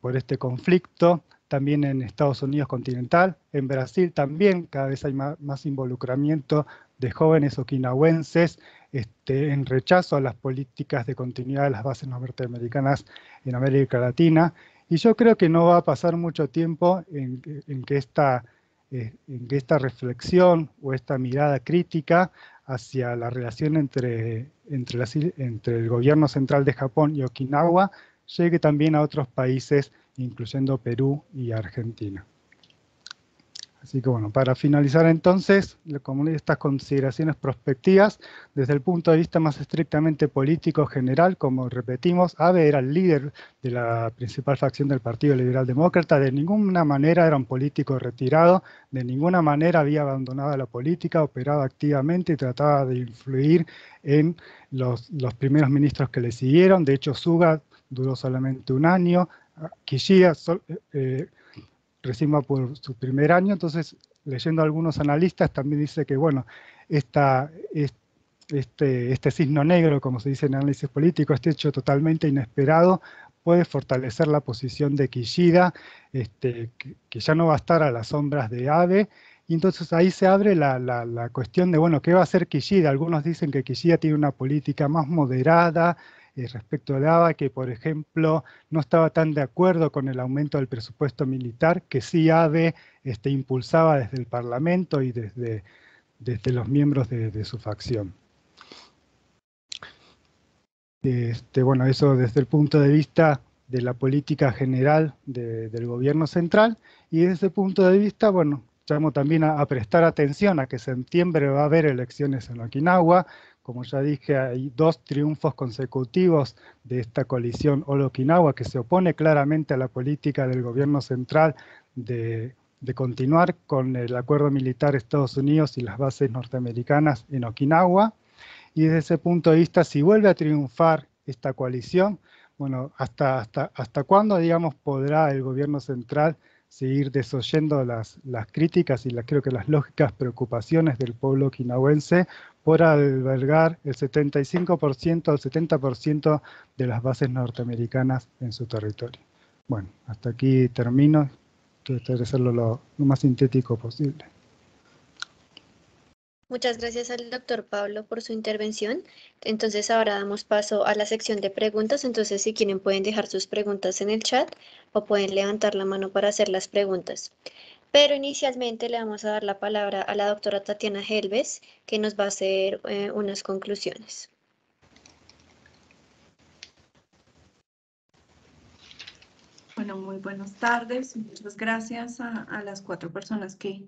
por este conflicto, también en Estados Unidos continental, en Brasil también cada vez hay más involucramiento de jóvenes okinawenses este, en rechazo a las políticas de continuidad de las bases norteamericanas en América Latina. Y yo creo que no va a pasar mucho tiempo en, que, esta, eh, en que esta reflexión o esta mirada crítica hacia la relación entre, entre, las, entre el gobierno central de Japón y Okinawa llegue también a otros países, incluyendo Perú y Argentina. Así que bueno, para finalizar entonces, estas consideraciones prospectivas, desde el punto de vista más estrictamente político general, como repetimos, Abe era el líder de la principal facción del Partido Liberal Demócrata, de ninguna manera era un político retirado, de ninguna manera había abandonado la política, operaba activamente y trataba de influir en los, primeros ministros que le siguieron, de hecho Suga duró solamente un año, Kishida... Eh, eh, reciba por su primer año, entonces leyendo algunos analistas también dice que, bueno, esta, este, este signo negro, como se dice en análisis político, este hecho totalmente inesperado, puede fortalecer la posición de Kishida, este, que, ya no va a estar a las sombras de Abe, y entonces ahí se abre la, la, la cuestión de, bueno, ¿qué va a hacer Kishida? Algunos dicen que Kishida tiene una política más moderada, eh, respecto a ABA, que por ejemplo no estaba tan de acuerdo con el aumento del presupuesto militar, que sí AVE este, impulsaba desde el Parlamento y desde, desde los miembros de, su facción. Este, bueno, eso desde el punto de vista de la política general del gobierno central y desde ese punto de vista, bueno, llamo también a, a prestar atención a que en septiembre va a haber elecciones en Okinawa, como ya dije, hay dos triunfos consecutivos de esta coalición Olo-Okinawa que se opone claramente a la política del gobierno central de, continuar con el acuerdo militar Estados Unidos y las bases norteamericanas en Okinawa. Y desde ese punto de vista, si vuelve a triunfar esta coalición, bueno, hasta, hasta, hasta cuándo, digamos, podrá el gobierno central seguir desoyendo las, las críticas y las creo que las lógicas preocupaciones del pueblo quinahuense por albergar el 75% al 70% de las bases norteamericanas en su territorio. Bueno, hasta aquí termino. quiero de hacerlo lo más sintético posible. Muchas gracias al doctor Pablo por su intervención. Entonces ahora damos paso a la sección de preguntas. Entonces si quieren pueden dejar sus preguntas en el chat o pueden levantar la mano para hacer las preguntas. Pero inicialmente le vamos a dar la palabra a la doctora Tatiana Helves, que nos va a hacer eh, unas conclusiones. Bueno, muy buenas tardes. Muchas gracias a las cuatro personas que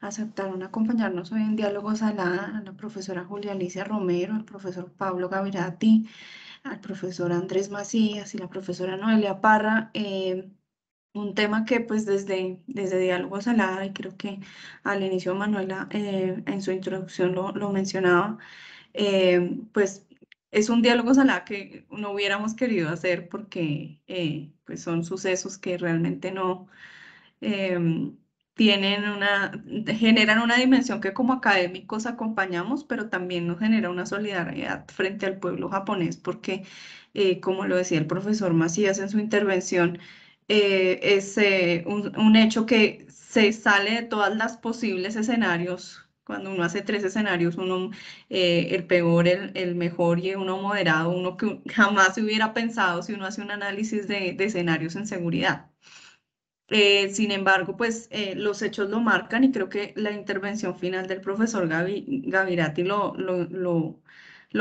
aceptaron acompañarnos hoy en Diálogos Salada a la profesora Julia Alicia Romero, al profesor Pablo Gavirati, al profesor Andrés Macías y la profesora Noelia Parra. Eh, un tema que pues desde, desde Diálogos Salada, y creo que al inicio Manuela eh, en su introducción lo, mencionaba, eh, pues es un diálogo Salada que no hubiéramos querido hacer porque pues son sucesos que realmente no tienen una, generan una dimensión que como académicos acompañamos, pero también nos genera una solidaridad frente al pueblo japonés, porque eh, como lo decía el profesor Macías en su intervención, eh, es eh, un, un, hecho que se sale de todas las posibles escenarios. Cuando uno hace tres escenarios, uno el peor, el, el, mejor y uno moderado, uno que jamás se hubiera pensado si uno hace un análisis de, de escenarios en seguridad. Eh, sin embargo, pues eh, los hechos lo marcan y creo que la intervención final del profesor Gavirati lo, lo, lo,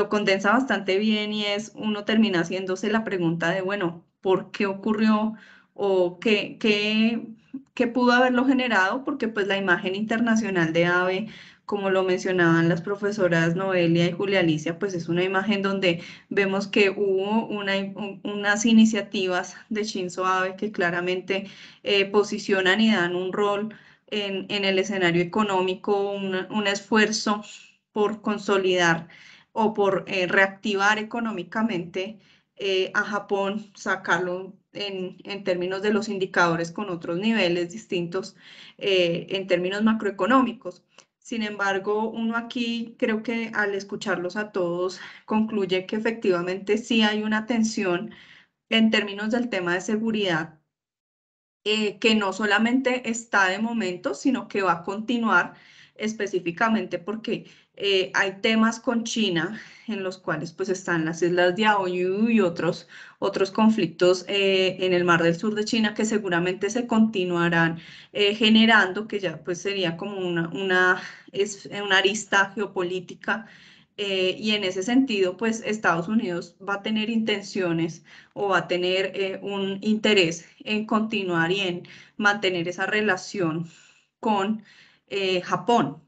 condensa bastante bien y es uno termina haciéndose la pregunta de, bueno, ¿por qué ocurrió o qué, qué, qué pudo haberlo generado? Porque pues la imagen internacional de AVE como lo mencionaban las profesoras Noelia y Julia Alicia, pues es una imagen donde vemos que hubo unas iniciativas de Shinzo Abe que claramente eh, posicionan y dan un rol en, el escenario económico, un, esfuerzo por consolidar o por eh, reactivar económicamente eh, a Japón, sacarlo en, términos de los indicadores con otros niveles distintos en términos macroeconómicos. Sin embargo, uno aquí creo que al escucharlos a todos concluye que efectivamente sí hay una tensión en términos del tema de seguridad eh, que no solamente está de momento, sino que va a continuar específicamente porque eh, hay temas con China en los cuales pues están las islas de Aoyu y otros, otros conflictos eh, en el mar del sur de China que seguramente se continuarán eh, generando, que ya pues sería como una, una, una arista geopolítica. y en ese sentido, pues Estados Unidos va a tener intenciones o va a tener un interés en continuar y en mantener esa relación con Japón,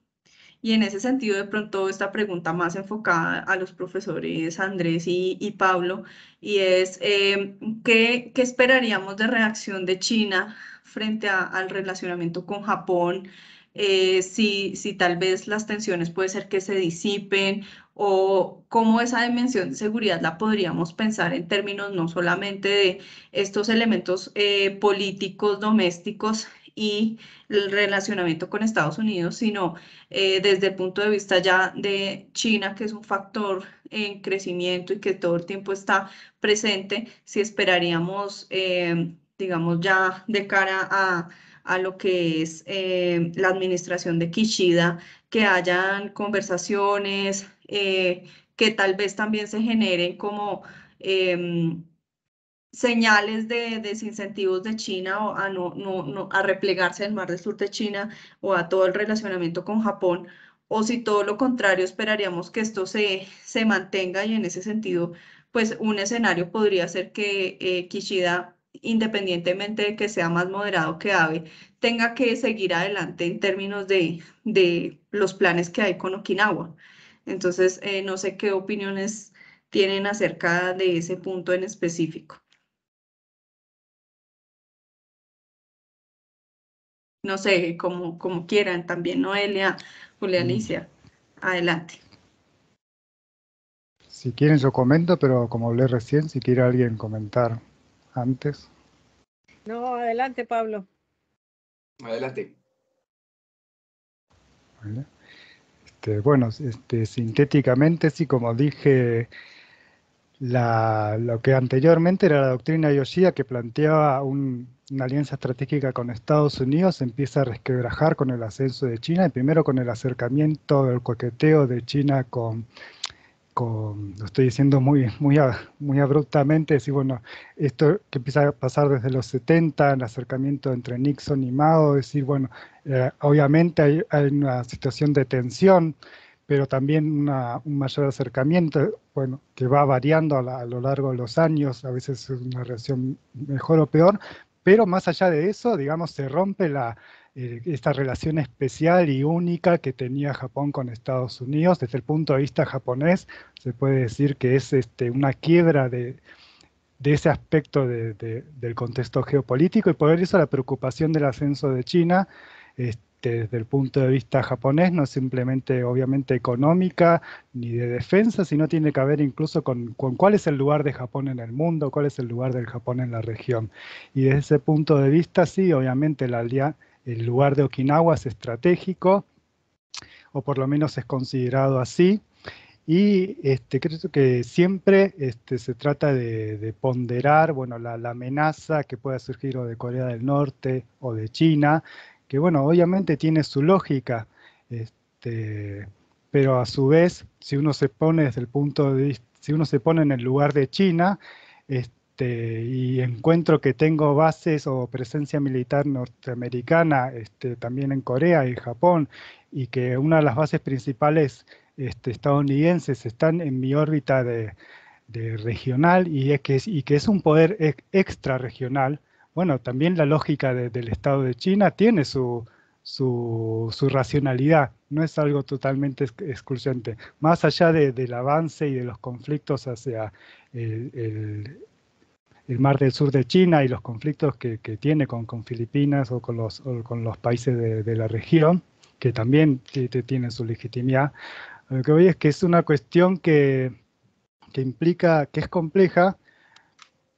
y en ese sentido, de pronto, esta pregunta más enfocada a los profesores Andrés y, Pablo, y es, em, ¿qué, esperaríamos de reacción de China frente al relacionamiento con Japón? Eh, si, si tal vez las tensiones puede ser que se disipen o cómo esa dimensión de seguridad la podríamos pensar en términos no solamente de estos elementos eh, políticos domésticos, y el relacionamiento con Estados Unidos, sino eh, desde el punto de vista ya de China, que es un factor en crecimiento y que todo el tiempo está presente, si esperaríamos, eh, digamos, ya de cara a, lo que es eh, la administración de Kishida, que hayan conversaciones, que tal vez también se generen como... Em, señales de desincentivos de China o a, no, no, no, a replegarse al mar del sur de China o a todo el relacionamiento con Japón, o si todo lo contrario esperaríamos que esto se, se mantenga y en ese sentido, pues un escenario podría ser que eh, Kishida independientemente de que sea más moderado que Abe, tenga que seguir adelante en términos de, de los planes que hay con Okinawa. Entonces, eh, no sé qué opiniones tienen acerca de ese punto en específico. no sé, como, como quieran también, Noelia, Julia mm. Alicia, adelante. Si quieren yo comento, pero como hablé recién, si quiere alguien comentar antes. No, adelante Pablo. Adelante. Este, bueno, este, sintéticamente, sí, como dije la, lo que anteriormente era la doctrina Yoshida que planteaba una alianza estratégica con Estados Unidos, empieza a resquebrajar con el ascenso de China y primero con el acercamiento del coqueteo de China con, lo estoy diciendo muy, muy, abruptamente, decir, bueno, esto que empieza a pasar desde los 70, el acercamiento entre Nixon y Mao, decir, bueno, eh, obviamente hay, una situación de tensión pero también un mayor acercamiento, bueno, que va variando a, lo largo de los años, a veces es una relación mejor o peor, pero más allá de eso, digamos, se rompe la, eh, esta relación especial y única que tenía Japón con Estados Unidos. Desde el punto de vista japonés, se puede decir que es este, una quiebra de, ese aspecto del contexto geopolítico y por eso la preocupación del ascenso de China. Este, este, desde el punto de vista japonés, no es simplemente obviamente económica ni de defensa, sino tiene que ver incluso con, cuál es el lugar de Japón en el mundo, cuál es el lugar del Japón en la región. Y desde ese punto de vista, sí, obviamente el lugar de Okinawa es estratégico, o por lo menos es considerado así. Y este, creo que siempre este, se trata de, ponderar bueno, la, amenaza que pueda surgir o de Corea del Norte o de China, que bueno, obviamente tiene su lógica, este, pero a su vez, si uno se pone desde el punto de si uno se pone en el lugar de China, este, y encuentro que tengo bases o presencia militar norteamericana este, también en Corea y Japón, y que una de las bases principales estadounidenses están en mi órbita de, regional y, que es, y que es un poder extra regional, bueno, también la lógica del Estado de China tiene su, racionalidad, no es algo totalmente excluyente. Más allá del avance y de los conflictos hacia el, mar del sur de China y los conflictos que, tiene con, Filipinas o con los, países de, la región, que también tienen su legitimidad, lo que voy es que es una cuestión que implica, que es compleja,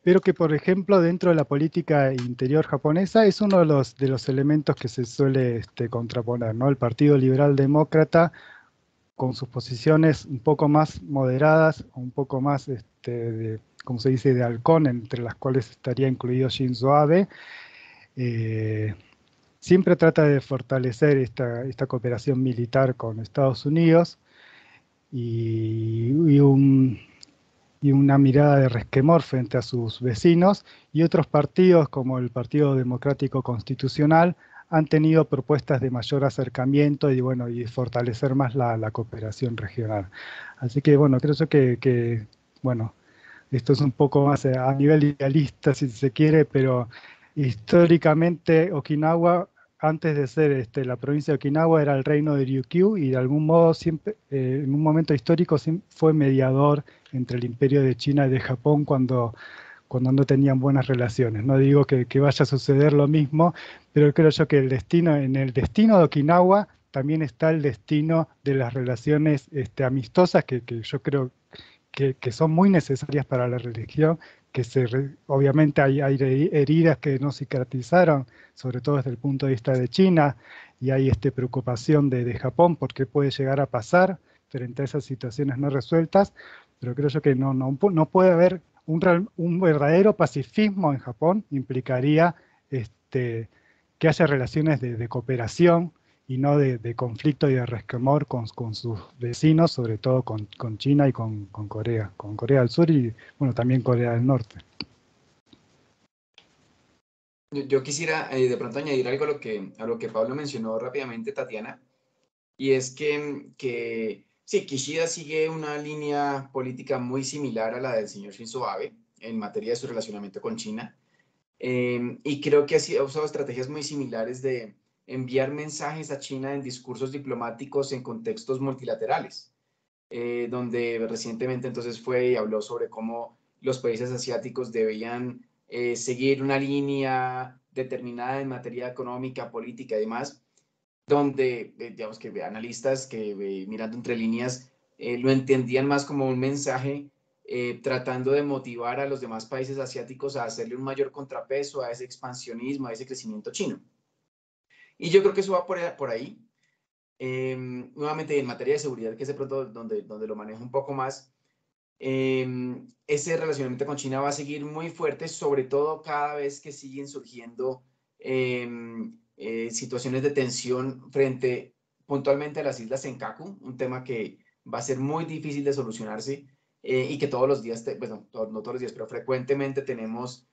pero que por ejemplo dentro de la política interior japonesa es uno de los, de los elementos que se suele este, contraponer, ¿no? El Partido Liberal Demócrata con sus posiciones un poco más moderadas, un poco más, este, como se dice, de halcón, entre las cuales estaría incluido Shinzo Abe, eh, siempre trata de fortalecer esta, esta, cooperación militar con Estados Unidos y un, y una mirada de resquemor frente a sus vecinos y otros partidos como el Partido Democrático Constitucional han tenido propuestas de mayor acercamiento y bueno y fortalecer más la, cooperación regional. Así que bueno, creo que, que bueno, esto es un poco más a nivel idealista si se quiere, pero históricamente Okinawa antes de ser este, la provincia de Okinawa, era el reino de Ryukyu y de algún modo, siempre, eh, en un momento histórico, fue mediador entre el imperio de China y de Japón cuando, no tenían buenas relaciones. No digo que, vaya a suceder lo mismo, pero creo yo que el destino, en el destino de Okinawa también está el destino de las relaciones este, amistosas que, yo creo que, son muy necesarias para la religión que se obviamente hay, heridas que no cicatrizaron, sobre todo desde el punto de vista de China, y hay este, preocupación de, Japón por qué puede llegar a pasar frente a esas situaciones no resueltas, pero creo yo que no, puede haber un, un verdadero pacifismo en Japón, implicaría este, que haya relaciones de cooperación y no de, de conflicto y de resquemor con, con, sus vecinos, sobre todo con, con China y con, con, Corea, con Corea del Sur y bueno, también Corea del Norte. Yo, quisiera eh, de pronto añadir algo a lo, que, a lo que Pablo mencionó rápidamente, Tatiana, y es que, que sí, Kishida sigue una línea política muy similar a la del señor Shinzo Abe en materia de su relacionamiento con China. Eh, y creo que ha usado estrategias muy similares de, enviar mensajes a China en discursos diplomáticos en contextos multilaterales, eh, donde recientemente entonces fue y habló sobre cómo los países asiáticos debían eh, seguir una línea determinada en materia económica, política y demás, donde, eh, digamos que analistas que mirando entre líneas lo entendían más como un mensaje tratando de motivar a los demás países asiáticos a hacerle un mayor contrapeso a ese expansionismo, a ese crecimiento chino. Y yo creo que eso va por, e, por ahí. Em, nuevamente, en materia de seguridad, que es de pronto donde, donde lo manejo un poco más, em, ese relacionamiento con China va a seguir muy fuerte, sobre todo cada vez que siguen surgiendo em, eh, situaciones de tensión frente puntualmente a las islas Senkaku, un tema que va a ser muy difícil de solucionarse eh, y que todos los días, bueno, no todos los días, pero frecuentemente tenemos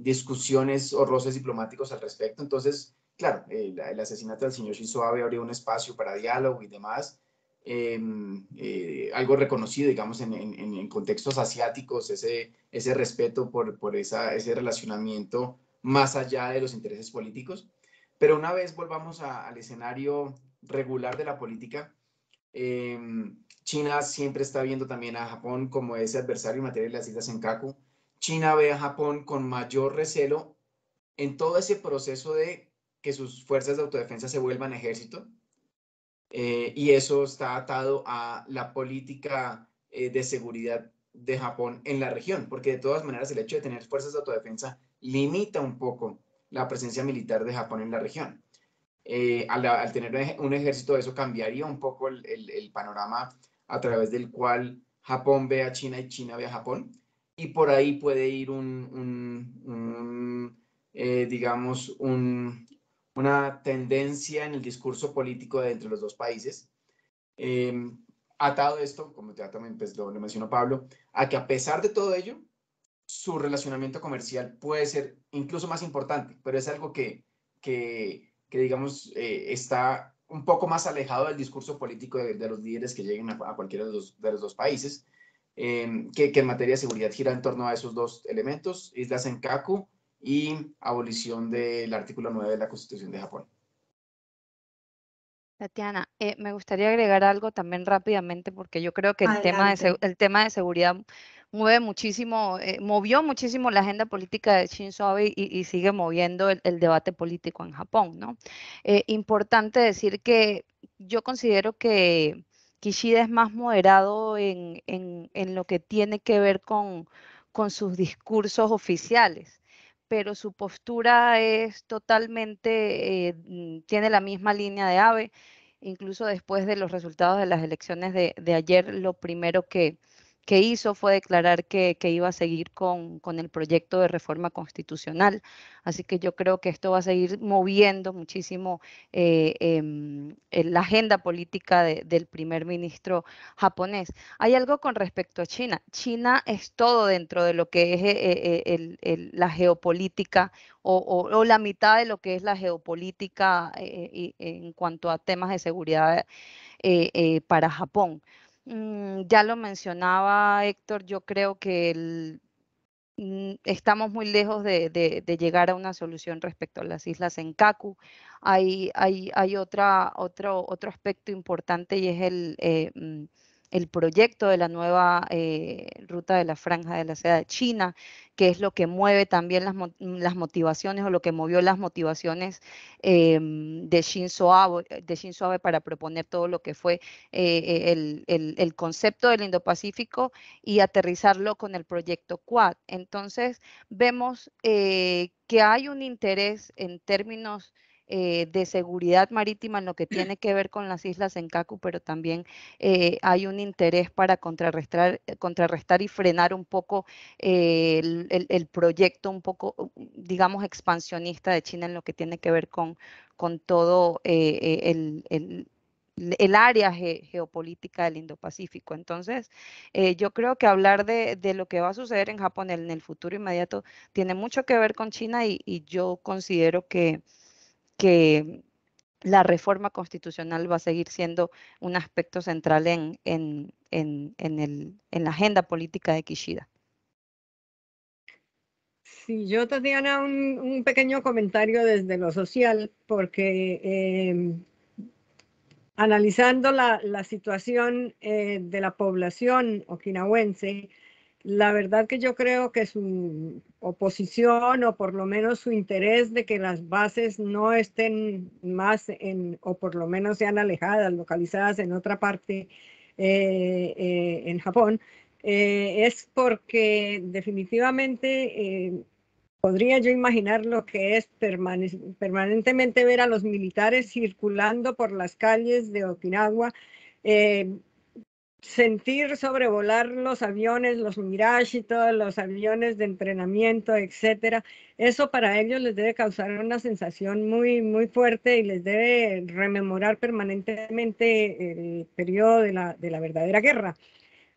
discusiones o roces diplomáticos al respecto. Entonces, claro, el, asesinato del señor Shinzo Abe abrió un espacio para diálogo y demás. Em, eh, algo reconocido, digamos, en, contextos asiáticos, ese, ese respeto por, esa, ese relacionamiento más allá de los intereses políticos. Pero una vez volvamos al escenario regular de la política, em, China siempre está viendo también a Japón como ese adversario en materia de las islas Senkaku. China ve a Japón con mayor recelo en todo ese proceso de que sus fuerzas de autodefensa se vuelvan ejército. Eh, y eso está atado a la política eh, de seguridad de Japón en la región, porque de todas maneras el hecho de tener fuerzas de autodefensa limita un poco la presencia militar de Japón en la región. Eh, al, tener un ejército, eso cambiaría un poco el, panorama a través del cual Japón ve a China y China ve a Japón, y por ahí puede ir un digamos, un, una tendencia en el discurso político de entre los dos países. Eh, atado esto, como ya también pues, lo, mencionó Pablo, a que a pesar de todo ello, su relacionamiento comercial puede ser incluso más importante, pero es algo que, que, digamos, eh, está un poco más alejado del discurso político de, los líderes que lleguen a, cualquiera de los, dos países, eh, que, que, en materia de seguridad gira en torno a esos dos elementos, Islas Senkaku y abolición del artículo 9 de la Constitución de Japón. Tatiana, eh, me gustaría agregar algo también rápidamente porque yo creo que el tema, de, seguridad mueve muchísimo, eh, movió muchísimo la agenda política de Shinzo Abe y, sigue moviendo el, debate político en Japón, eh, importante decir que yo considero que Kishida es más moderado en, lo que tiene que ver con sus discursos oficiales pero su postura es totalmente, eh, mm, tiene la misma línea de AVE. Incluso después de los resultados de las elecciones de, de ayer, lo primero que, que hizo fue declarar que, iba a seguir con, el proyecto de reforma constitucional. Así que yo creo que esto va a seguir moviendo muchísimo eh, em, la agenda política del primer ministro japonés. Hay algo con respecto a China. China es todo dentro de lo que es eh, eh, la geopolítica o, la mitad de lo que es la geopolítica en cuanto a temas de seguridad para Japón. Mm, ya lo mencionaba Héctor, yo creo que mm, estamos muy lejos de, llegar a una solución respecto a las islas en Kaku. Hay, otra, otro, aspecto importante y es el... Eh, mm, el proyecto de la nueva eh, ruta de la franja de la seda de China, que es lo que mueve también las, mm, las motivaciones o lo que movió las motivaciones em, eh, de, Shinzo Abe, para proponer todo lo que fue eh, el, el, concepto del Indo-Pacífico y aterrizarlo con el proyecto Quad. Entonces vemos que hay un interés en términos eh, de seguridad marítima en lo que tiene que ver con las islas en Kaku, pero también eh, hay un interés para contrarrestar, eh, contrarrestar y frenar un poco el, proyecto, un poco, digamos, expansionista de China en lo que tiene que ver con, con todo el, el área geopolítica del Indo-Pacífico. Entonces, yo creo que hablar de, de, lo que va a suceder en Japón en, el futuro inmediato tiene mucho que ver con China y yo considero que que la reforma constitucional va a seguir siendo un aspecto central en, en, en, en el, la agenda política de Kishida. Sí, yo, Tatiana, un, un pequeño comentario desde lo social, porque eh, analizando la, la situación eh, de la población okinawense, la verdad que yo creo que su oposición o por lo menos su interés de que las bases no estén más en, o por lo menos sean alejadas, localizadas en otra parte eh, eh, en Japón, eh, es porque definitivamente podría yo imaginar lo que es permanentemente ver a los militares circulando por las calles de Okinawa sentir sobrevolar los aviones, los Mirage y todos los aviones de entrenamiento, etcétera, eso para ellos les debe causar una sensación muy, muy fuerte y les debe rememorar permanentemente el periodo de la, de la verdadera guerra.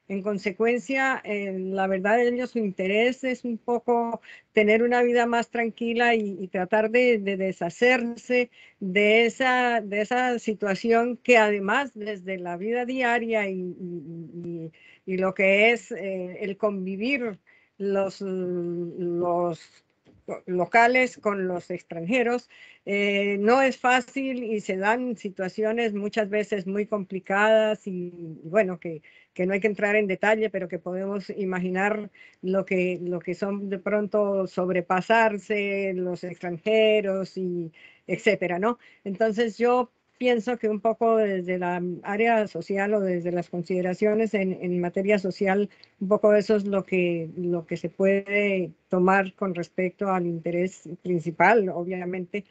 En consecuencia, eh, la verdad ellos su interés es un poco tener una vida más tranquila y, tratar de, deshacerse de esa, de esa situación que además desde la vida diaria y, lo que es eh, el convivir los, los locales con los extranjeros. Eh, no es fácil y se dan situaciones muchas veces muy complicadas y bueno, que, que no hay que entrar en detalle, pero que podemos imaginar lo que, lo que son de pronto sobrepasarse los extranjeros y etcétera, ¿no? Entonces yo pienso que un poco desde la área social o desde las consideraciones en, en, materia social, un poco eso es lo que, lo que se puede tomar con respecto al interés principal, obviamente,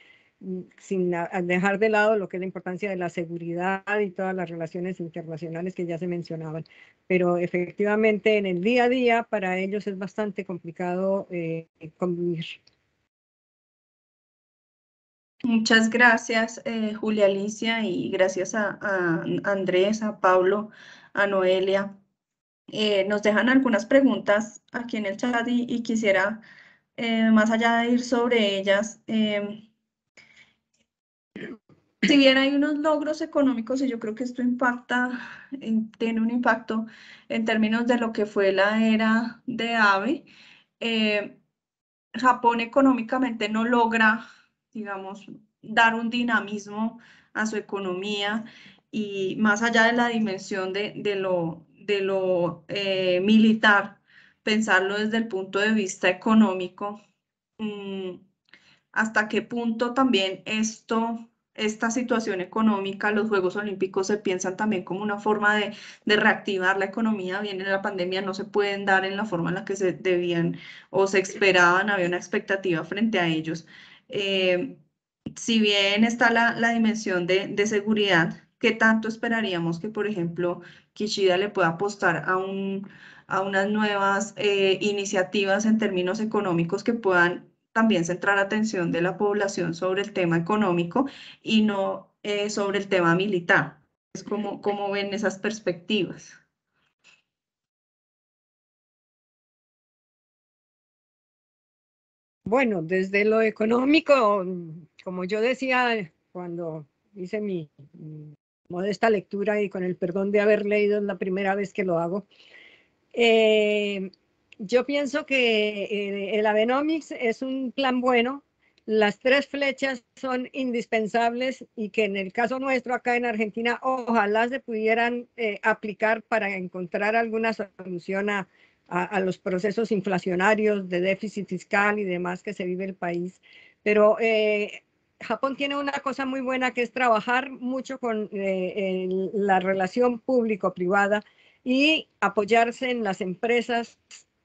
sin dejar de lado lo que es la importancia de la seguridad y todas las relaciones internacionales que ya se mencionaban. Pero efectivamente en el día a día para ellos es bastante complicado eh, convivir. Muchas gracias, eh, Julia Alicia, y gracias a, Andrés, a Pablo, a Noelia. Eh, nos dejan algunas preguntas aquí en el chat y, y quisiera, más allá de ir sobre ellas, si bien hay unos logros económicos, y yo creo que esto impacta, tiene un impacto en términos de lo que fue la era de AVE, eh, Japón económicamente no logra, digamos, dar un dinamismo a su economía y más allá de la dimensión de, lo, de lo eh, militar, pensarlo desde el punto de vista económico, mm, hasta qué punto también esto esta situación económica, los Juegos Olímpicos se piensan también como una forma de, reactivar la economía, viene la pandemia, no se pueden dar en la forma en la que se debían o se esperaban, había una expectativa frente a ellos. Eh, si bien está la, dimensión de, seguridad, ¿qué tanto esperaríamos que, por ejemplo, Kishida le pueda apostar a unas nuevas eh, iniciativas en términos económicos que puedan también centrar atención de la población sobre el tema económico y no eh, sobre el tema militar. Es como, ven esas perspectivas. Bueno, desde lo económico, como yo decía cuando hice mi modesta lectura y con el perdón de haber leído es la primera vez que lo hago, eh, yo pienso que eh, el Abenomics es un plan bueno. Las tres flechas son indispensables y que en el caso nuestro acá en Argentina ojalá se pudieran eh, aplicar para encontrar alguna solución a, los procesos inflacionarios de déficit fiscal y demás que se vive el país. Pero eh, Japón tiene una cosa muy buena que es trabajar mucho con la relación público-privada y apoyarse en las empresas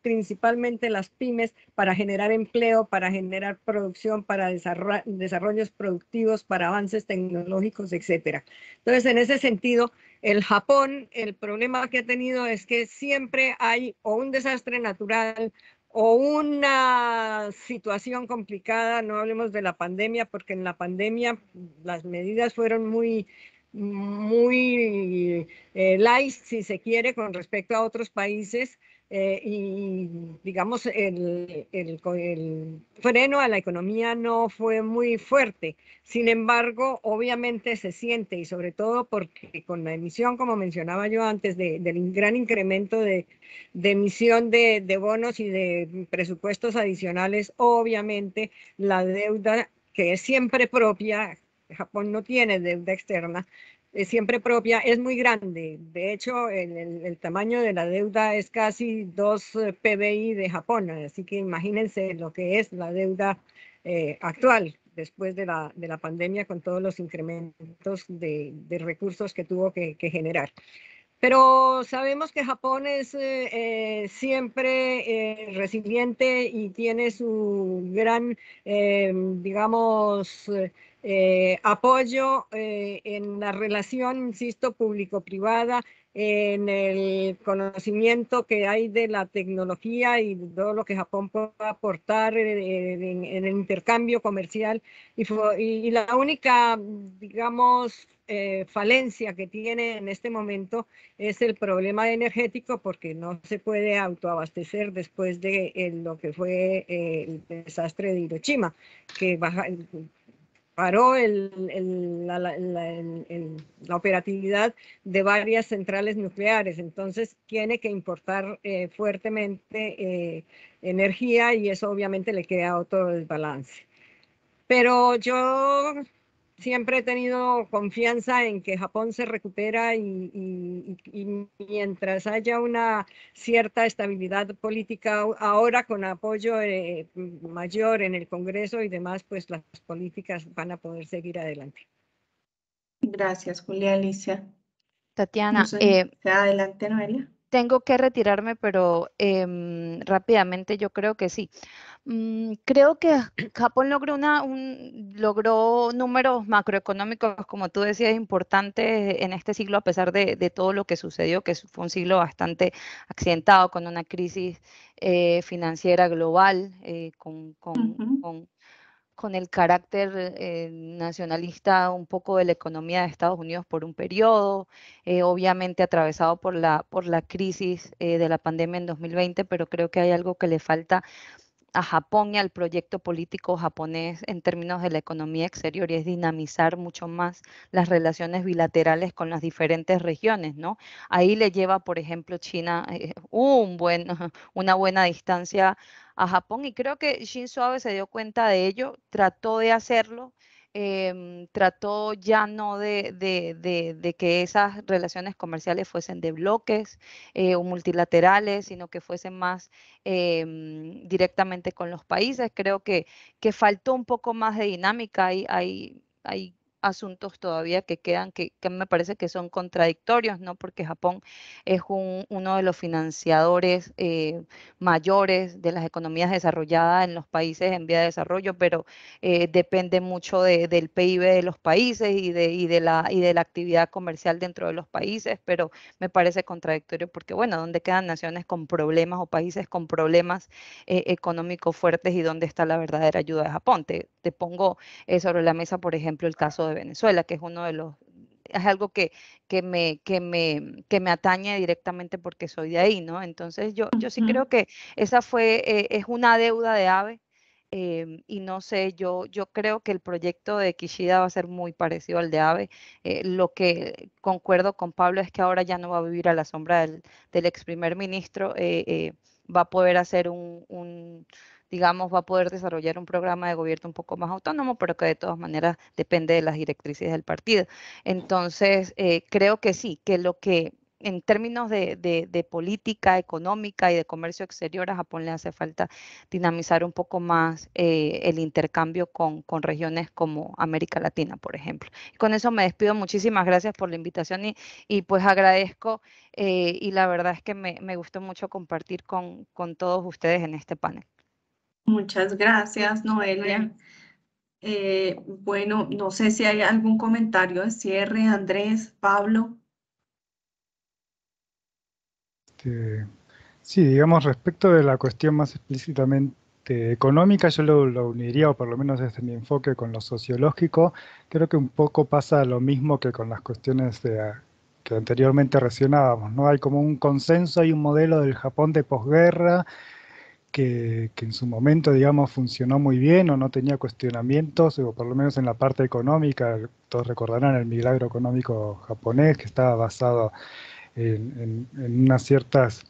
principalmente las pymes para generar empleo, para generar producción, para desarrollos productivos, para avances tecnológicos, etcétera. Entonces, en ese sentido, el Japón, el problema que ha tenido es que siempre hay o un desastre natural o una situación complicada, no hablemos de la pandemia, porque en la pandemia las medidas fueron muy, muy eh, light, si se quiere, con respecto a otros países, eh, y digamos el, el, freno a la economía no fue muy fuerte. Sin embargo, obviamente se siente y sobre todo porque con la emisión, como mencionaba yo antes, del gran incremento de, emisión de, de bonos y de presupuestos adicionales, obviamente la deuda que es siempre propia, Japón no tiene deuda externa, eh, siempre propia es muy grande. De hecho, el, el, tamaño de la deuda es casi 2 eh, PBI de Japón, así que imagínense lo que es la deuda eh, actual después de la, de la, pandemia con todos los incrementos de, recursos que tuvo que, generar. Pero sabemos que Japón es siempre resiliente y tiene su gran, digamos, eh, apoyo eh, en la relación, insisto, público-privada, en el conocimiento que hay de la tecnología y todo lo que Japón puede aportar eh, en, el intercambio comercial. Y, y, la única, digamos, falencia que tiene en este momento es el problema energético porque no se puede autoabastecer después de lo que fue el desastre de Hiroshima, que baja, paró el, la, operatividad de varias centrales nucleares. Entonces tiene que importar eh, fuertemente eh, energía y eso obviamente le queda otro desbalance. Pero yo siempre he tenido confianza en que Japón se recupera y, mientras haya una cierta estabilidad política ahora con apoyo eh, mayor en el Congreso y demás, pues las políticas van a poder seguir adelante. Gracias, Julia Alicia. Tatiana, eh, adelante, Noelia. Tengo que retirarme, pero em, rápidamente yo creo que sí. Mm, creo que Japón logró, una, un, logró números macroeconómicos, como tú decías, importantes en este siglo, a pesar de, todo lo que sucedió, que fue un siglo bastante accidentado, con una crisis eh, financiera global, eh, con, con, el carácter eh, nacionalista un poco de la economía de Estados Unidos por un periodo, obviamente atravesado por la, por la crisis de la pandemia en 2020, pero creo que hay algo que le falta a Japón y al proyecto político japonés en términos de la economía exterior y es dinamizar mucho más las relaciones bilaterales con las diferentes regiones, ¿no? Ahí le lleva, por ejemplo, China eh, un buen, una buena distancia a Japón y creo que Shinzo Abe se dio cuenta de ello, trató de hacerlo eh, trató ya no de, de, de, que esas relaciones comerciales fuesen de bloques eh, o multilaterales, sino que fuesen más em, directamente con los países. Creo que, que faltó un poco más de dinámica. ahí, ahí, ahí asuntos todavía que quedan, que, me parece que son contradictorios, ¿no? Porque Japón es uno de los financiadores eh, mayores de las economías desarrolladas en los países en vía de desarrollo, pero eh, depende mucho del PIB de los países y de, de la, y de la actividad comercial dentro de los países, pero me parece contradictorio porque, bueno, ¿dónde quedan naciones con problemas o países con problemas eh, económicos fuertes y dónde está la verdadera ayuda de Japón? Te, te pongo sobre la mesa, por ejemplo, el caso de Venezuela, que es uno de los es algo que, que, me, que, me, que me atañe directamente porque soy de ahí, ¿no? Entonces yo, yo sí creo que esa fue, eh, es una deuda de AVE em, y no sé, yo, yo creo que el proyecto de Kishida va a ser muy parecido al de AVE. Eh, lo que concuerdo con Pablo es que ahora ya no va a vivir a la sombra del, ex primer ministro, eh, va a poder hacer un digamos, va a poder desarrollar un programa de gobierno un poco más autónomo, pero que de todas maneras depende de las directrices del partido. Entonces, eh, creo que sí, que lo que en términos de, política económica y de comercio exterior, a Japón le hace falta dinamizar un poco más eh, el intercambio con, regiones como América Latina, por ejemplo. con eso me despido. Muchísimas gracias por la invitación y, y pues agradezco eh, y la verdad es que me, gustó mucho compartir con todos ustedes en este panel. Muchas gracias, Noelia. Eh, bueno, no sé si hay algún comentario de cierre, Andrés, Pablo. Eh, sí, digamos, respecto de la cuestión más explícitamente económica, yo lo, uniría, o por lo menos desde mi enfoque, con lo sociológico. Creo que un poco pasa lo mismo que con las cuestiones de, ah, que anteriormente relacionábamos, ¿no? Hay como un consenso, hay un modelo del Japón de posguerra, que, en su momento, digamos, funcionó muy bien o no tenía cuestionamientos, o por lo menos en la parte económica, todos recordarán el milagro económico japonés, que estaba basado en, en, unas ciertas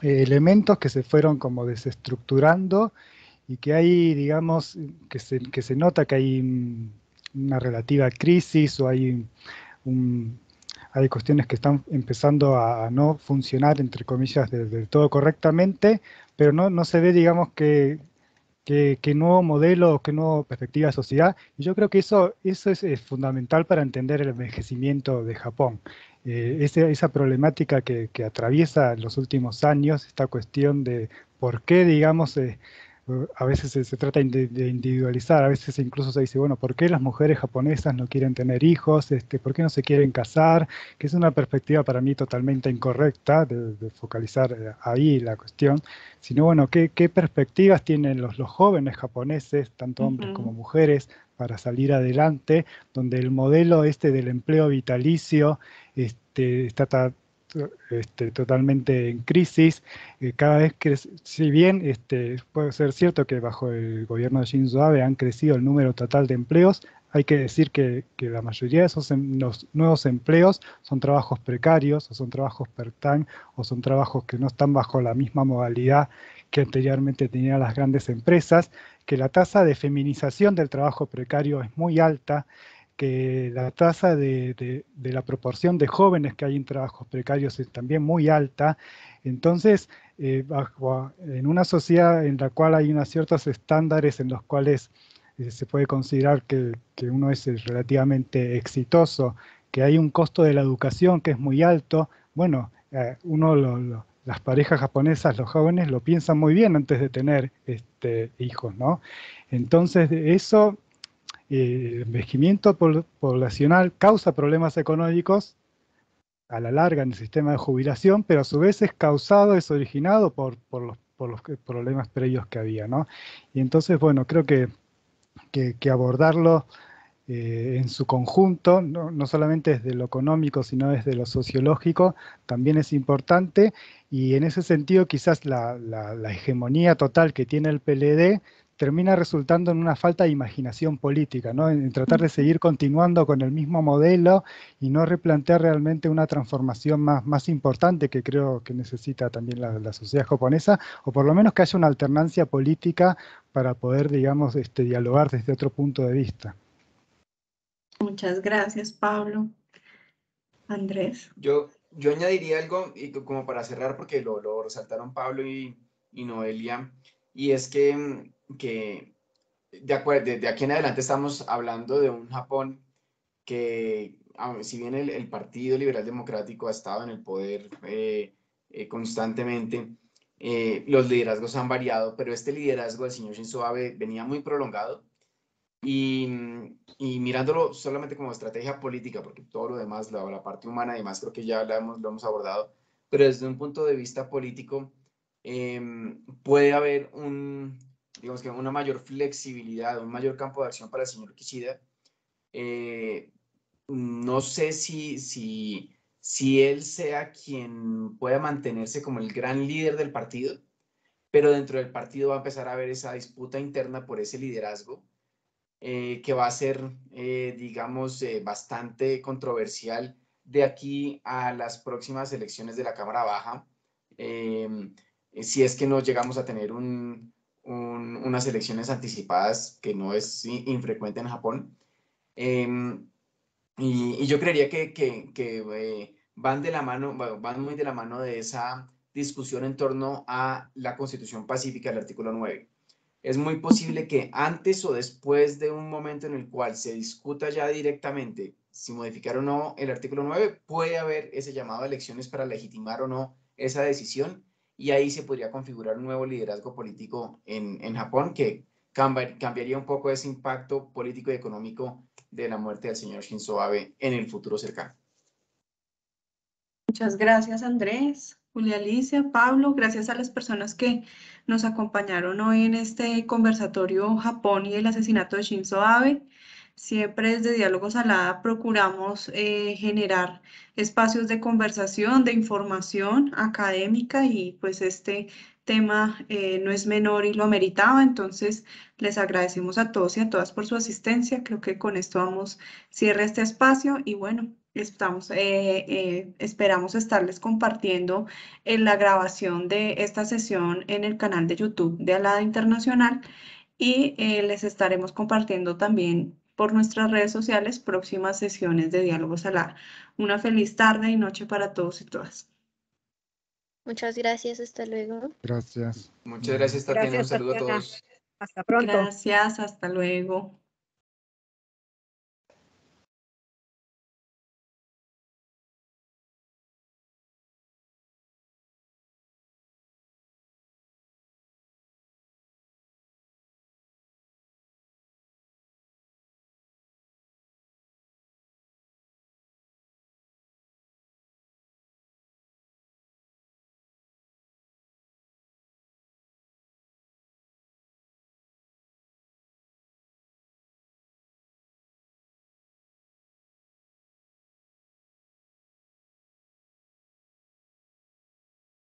eh, elementos que se fueron como desestructurando y que hay, digamos, que que se nota que hay una relativa crisis o hay un, hay cuestiones que están empezando a, no funcionar, entre comillas, del todo correctamente, pero no, no se ve, digamos, que, nuevo modelo, que nueva perspectiva de sociedad. Y yo creo que eso, eso es, eh, fundamental para entender el envejecimiento de Japón. Eh, esa, problemática que, atraviesa en los últimos años, esta cuestión de por qué, digamos, eh, a veces se, trata de individualizar, a veces incluso se dice, bueno, ¿por qué las mujeres japonesas no quieren tener hijos? Este, ¿Por qué no se quieren casar? Que es una perspectiva para mí totalmente incorrecta de, focalizar eh, ahí la cuestión, sino, bueno, ¿qué, perspectivas tienen los, los, jóvenes japoneses, tanto hombres como mujeres, para salir adelante, donde el modelo este del empleo vitalicio este, está este, totalmente en crisis. Eh, cada vez que, si bien este, puede ser cierto que bajo el gobierno de Shinzo Abe han crecido el número total de empleos, hay que decir que, la mayoría de esos em, nuevos empleos son trabajos precarios o son trabajos per tan, o son trabajos que no están bajo la misma modalidad que anteriormente tenían las grandes empresas, que la tasa de feminización del trabajo precario es muy alta que la tasa de, la proporción de jóvenes que hay en trabajos precarios es también muy alta. Entonces, eh, en una sociedad en la cual hay unos ciertos estándares en los cuales eh, se puede considerar que, uno es eh, relativamente exitoso, que hay un costo de la educación que es muy alto, bueno, uno las parejas japonesas, los jóvenes, lo piensan muy bien antes de tener este, hijos, ¿no? Entonces, eso el eh, envejecimiento poblacional causa problemas económicos a la larga en el sistema de jubilación, pero a su vez es causado, es originado por, los, problemas previos que había, ¿no? Y entonces, bueno, creo que, abordarlo eh, en su conjunto, no, solamente desde lo económico, sino desde lo sociológico, también es importante, y en ese sentido quizás la hegemonía total que tiene el PLD termina resultando en una falta de imaginación política, ¿no? en tratar de seguir continuando con el mismo modelo y no replantear realmente una transformación más, más importante que creo que necesita también la, sociedad japonesa, o por lo menos que haya una alternancia política para poder, digamos, este, dialogar desde otro punto de vista. Muchas gracias, Pablo. Andrés. Yo, yo añadiría algo y como para cerrar, porque lo, resaltaron Pablo y, y Noelia, y es que mm, que de, acuerdo, de, aquí en adelante estamos hablando de un Japón que, ah, si bien el, Partido Liberal Democrático ha estado en el poder eh, eh, constantemente, eh, los liderazgos han variado, pero este liderazgo del señor Shinzo Abe venía muy prolongado y, mirándolo solamente como estrategia política, porque todo lo demás, la, parte humana y demás, creo que ya lo lo hemos abordado, pero desde un punto de vista político, em, puede haber un, digamos que una mayor flexibilidad, un mayor campo de acción para el señor Kishida. Eh, no sé si, si, si él sea quien pueda mantenerse como el gran líder del partido, pero dentro del partido va a empezar a haber esa disputa interna por ese liderazgo, eh, que va a ser, eh, digamos, bastante controversial de aquí a las próximas elecciones de la Cámara Baja, si es que no llegamos a tener un, unas elecciones anticipadas que no es infrecuente en Japón. Em, y, yo creería que, eh, van de la mano, van muy de la mano de esa discusión en torno a la Constitución Pacífica, el artículo 9. Es muy posible que antes o después de un momento en el cual se discuta ya directamente si modificar o no el artículo 9, puede haber ese llamado a elecciones para legitimar o no esa decisión y ahí se podría configurar un nuevo liderazgo político en, Japón que cambiaría un poco ese impacto político y económico de la muerte del señor Shinzo Abe en el futuro cercano. Muchas gracias, Andrés, Julia Alicia, Pablo. Gracias a las personas que nos acompañaron hoy en este conversatorio Japón y el asesinato de Shinzo Abe. Siempre desde Diálogos Alada procuramos eh, generar espacios de conversación, de información académica y pues este tema eh, no es menor y lo meritaba. Entonces les agradecemos a todos y a todas por su asistencia. Creo que con esto vamos, cierre este espacio y bueno, estamos, eh, esperamos estarles compartiendo en la grabación de esta sesión en el canal de YouTube de Alada Internacional y les estaremos compartiendo también por nuestras redes sociales próximas sesiones de Diálogo Salar. Una feliz tarde y noche para todos y todas. Muchas gracias, hasta luego. Gracias. Muchas gracias, Tatiana. Un saludo a todos. Hasta pronto. Gracias, hasta luego.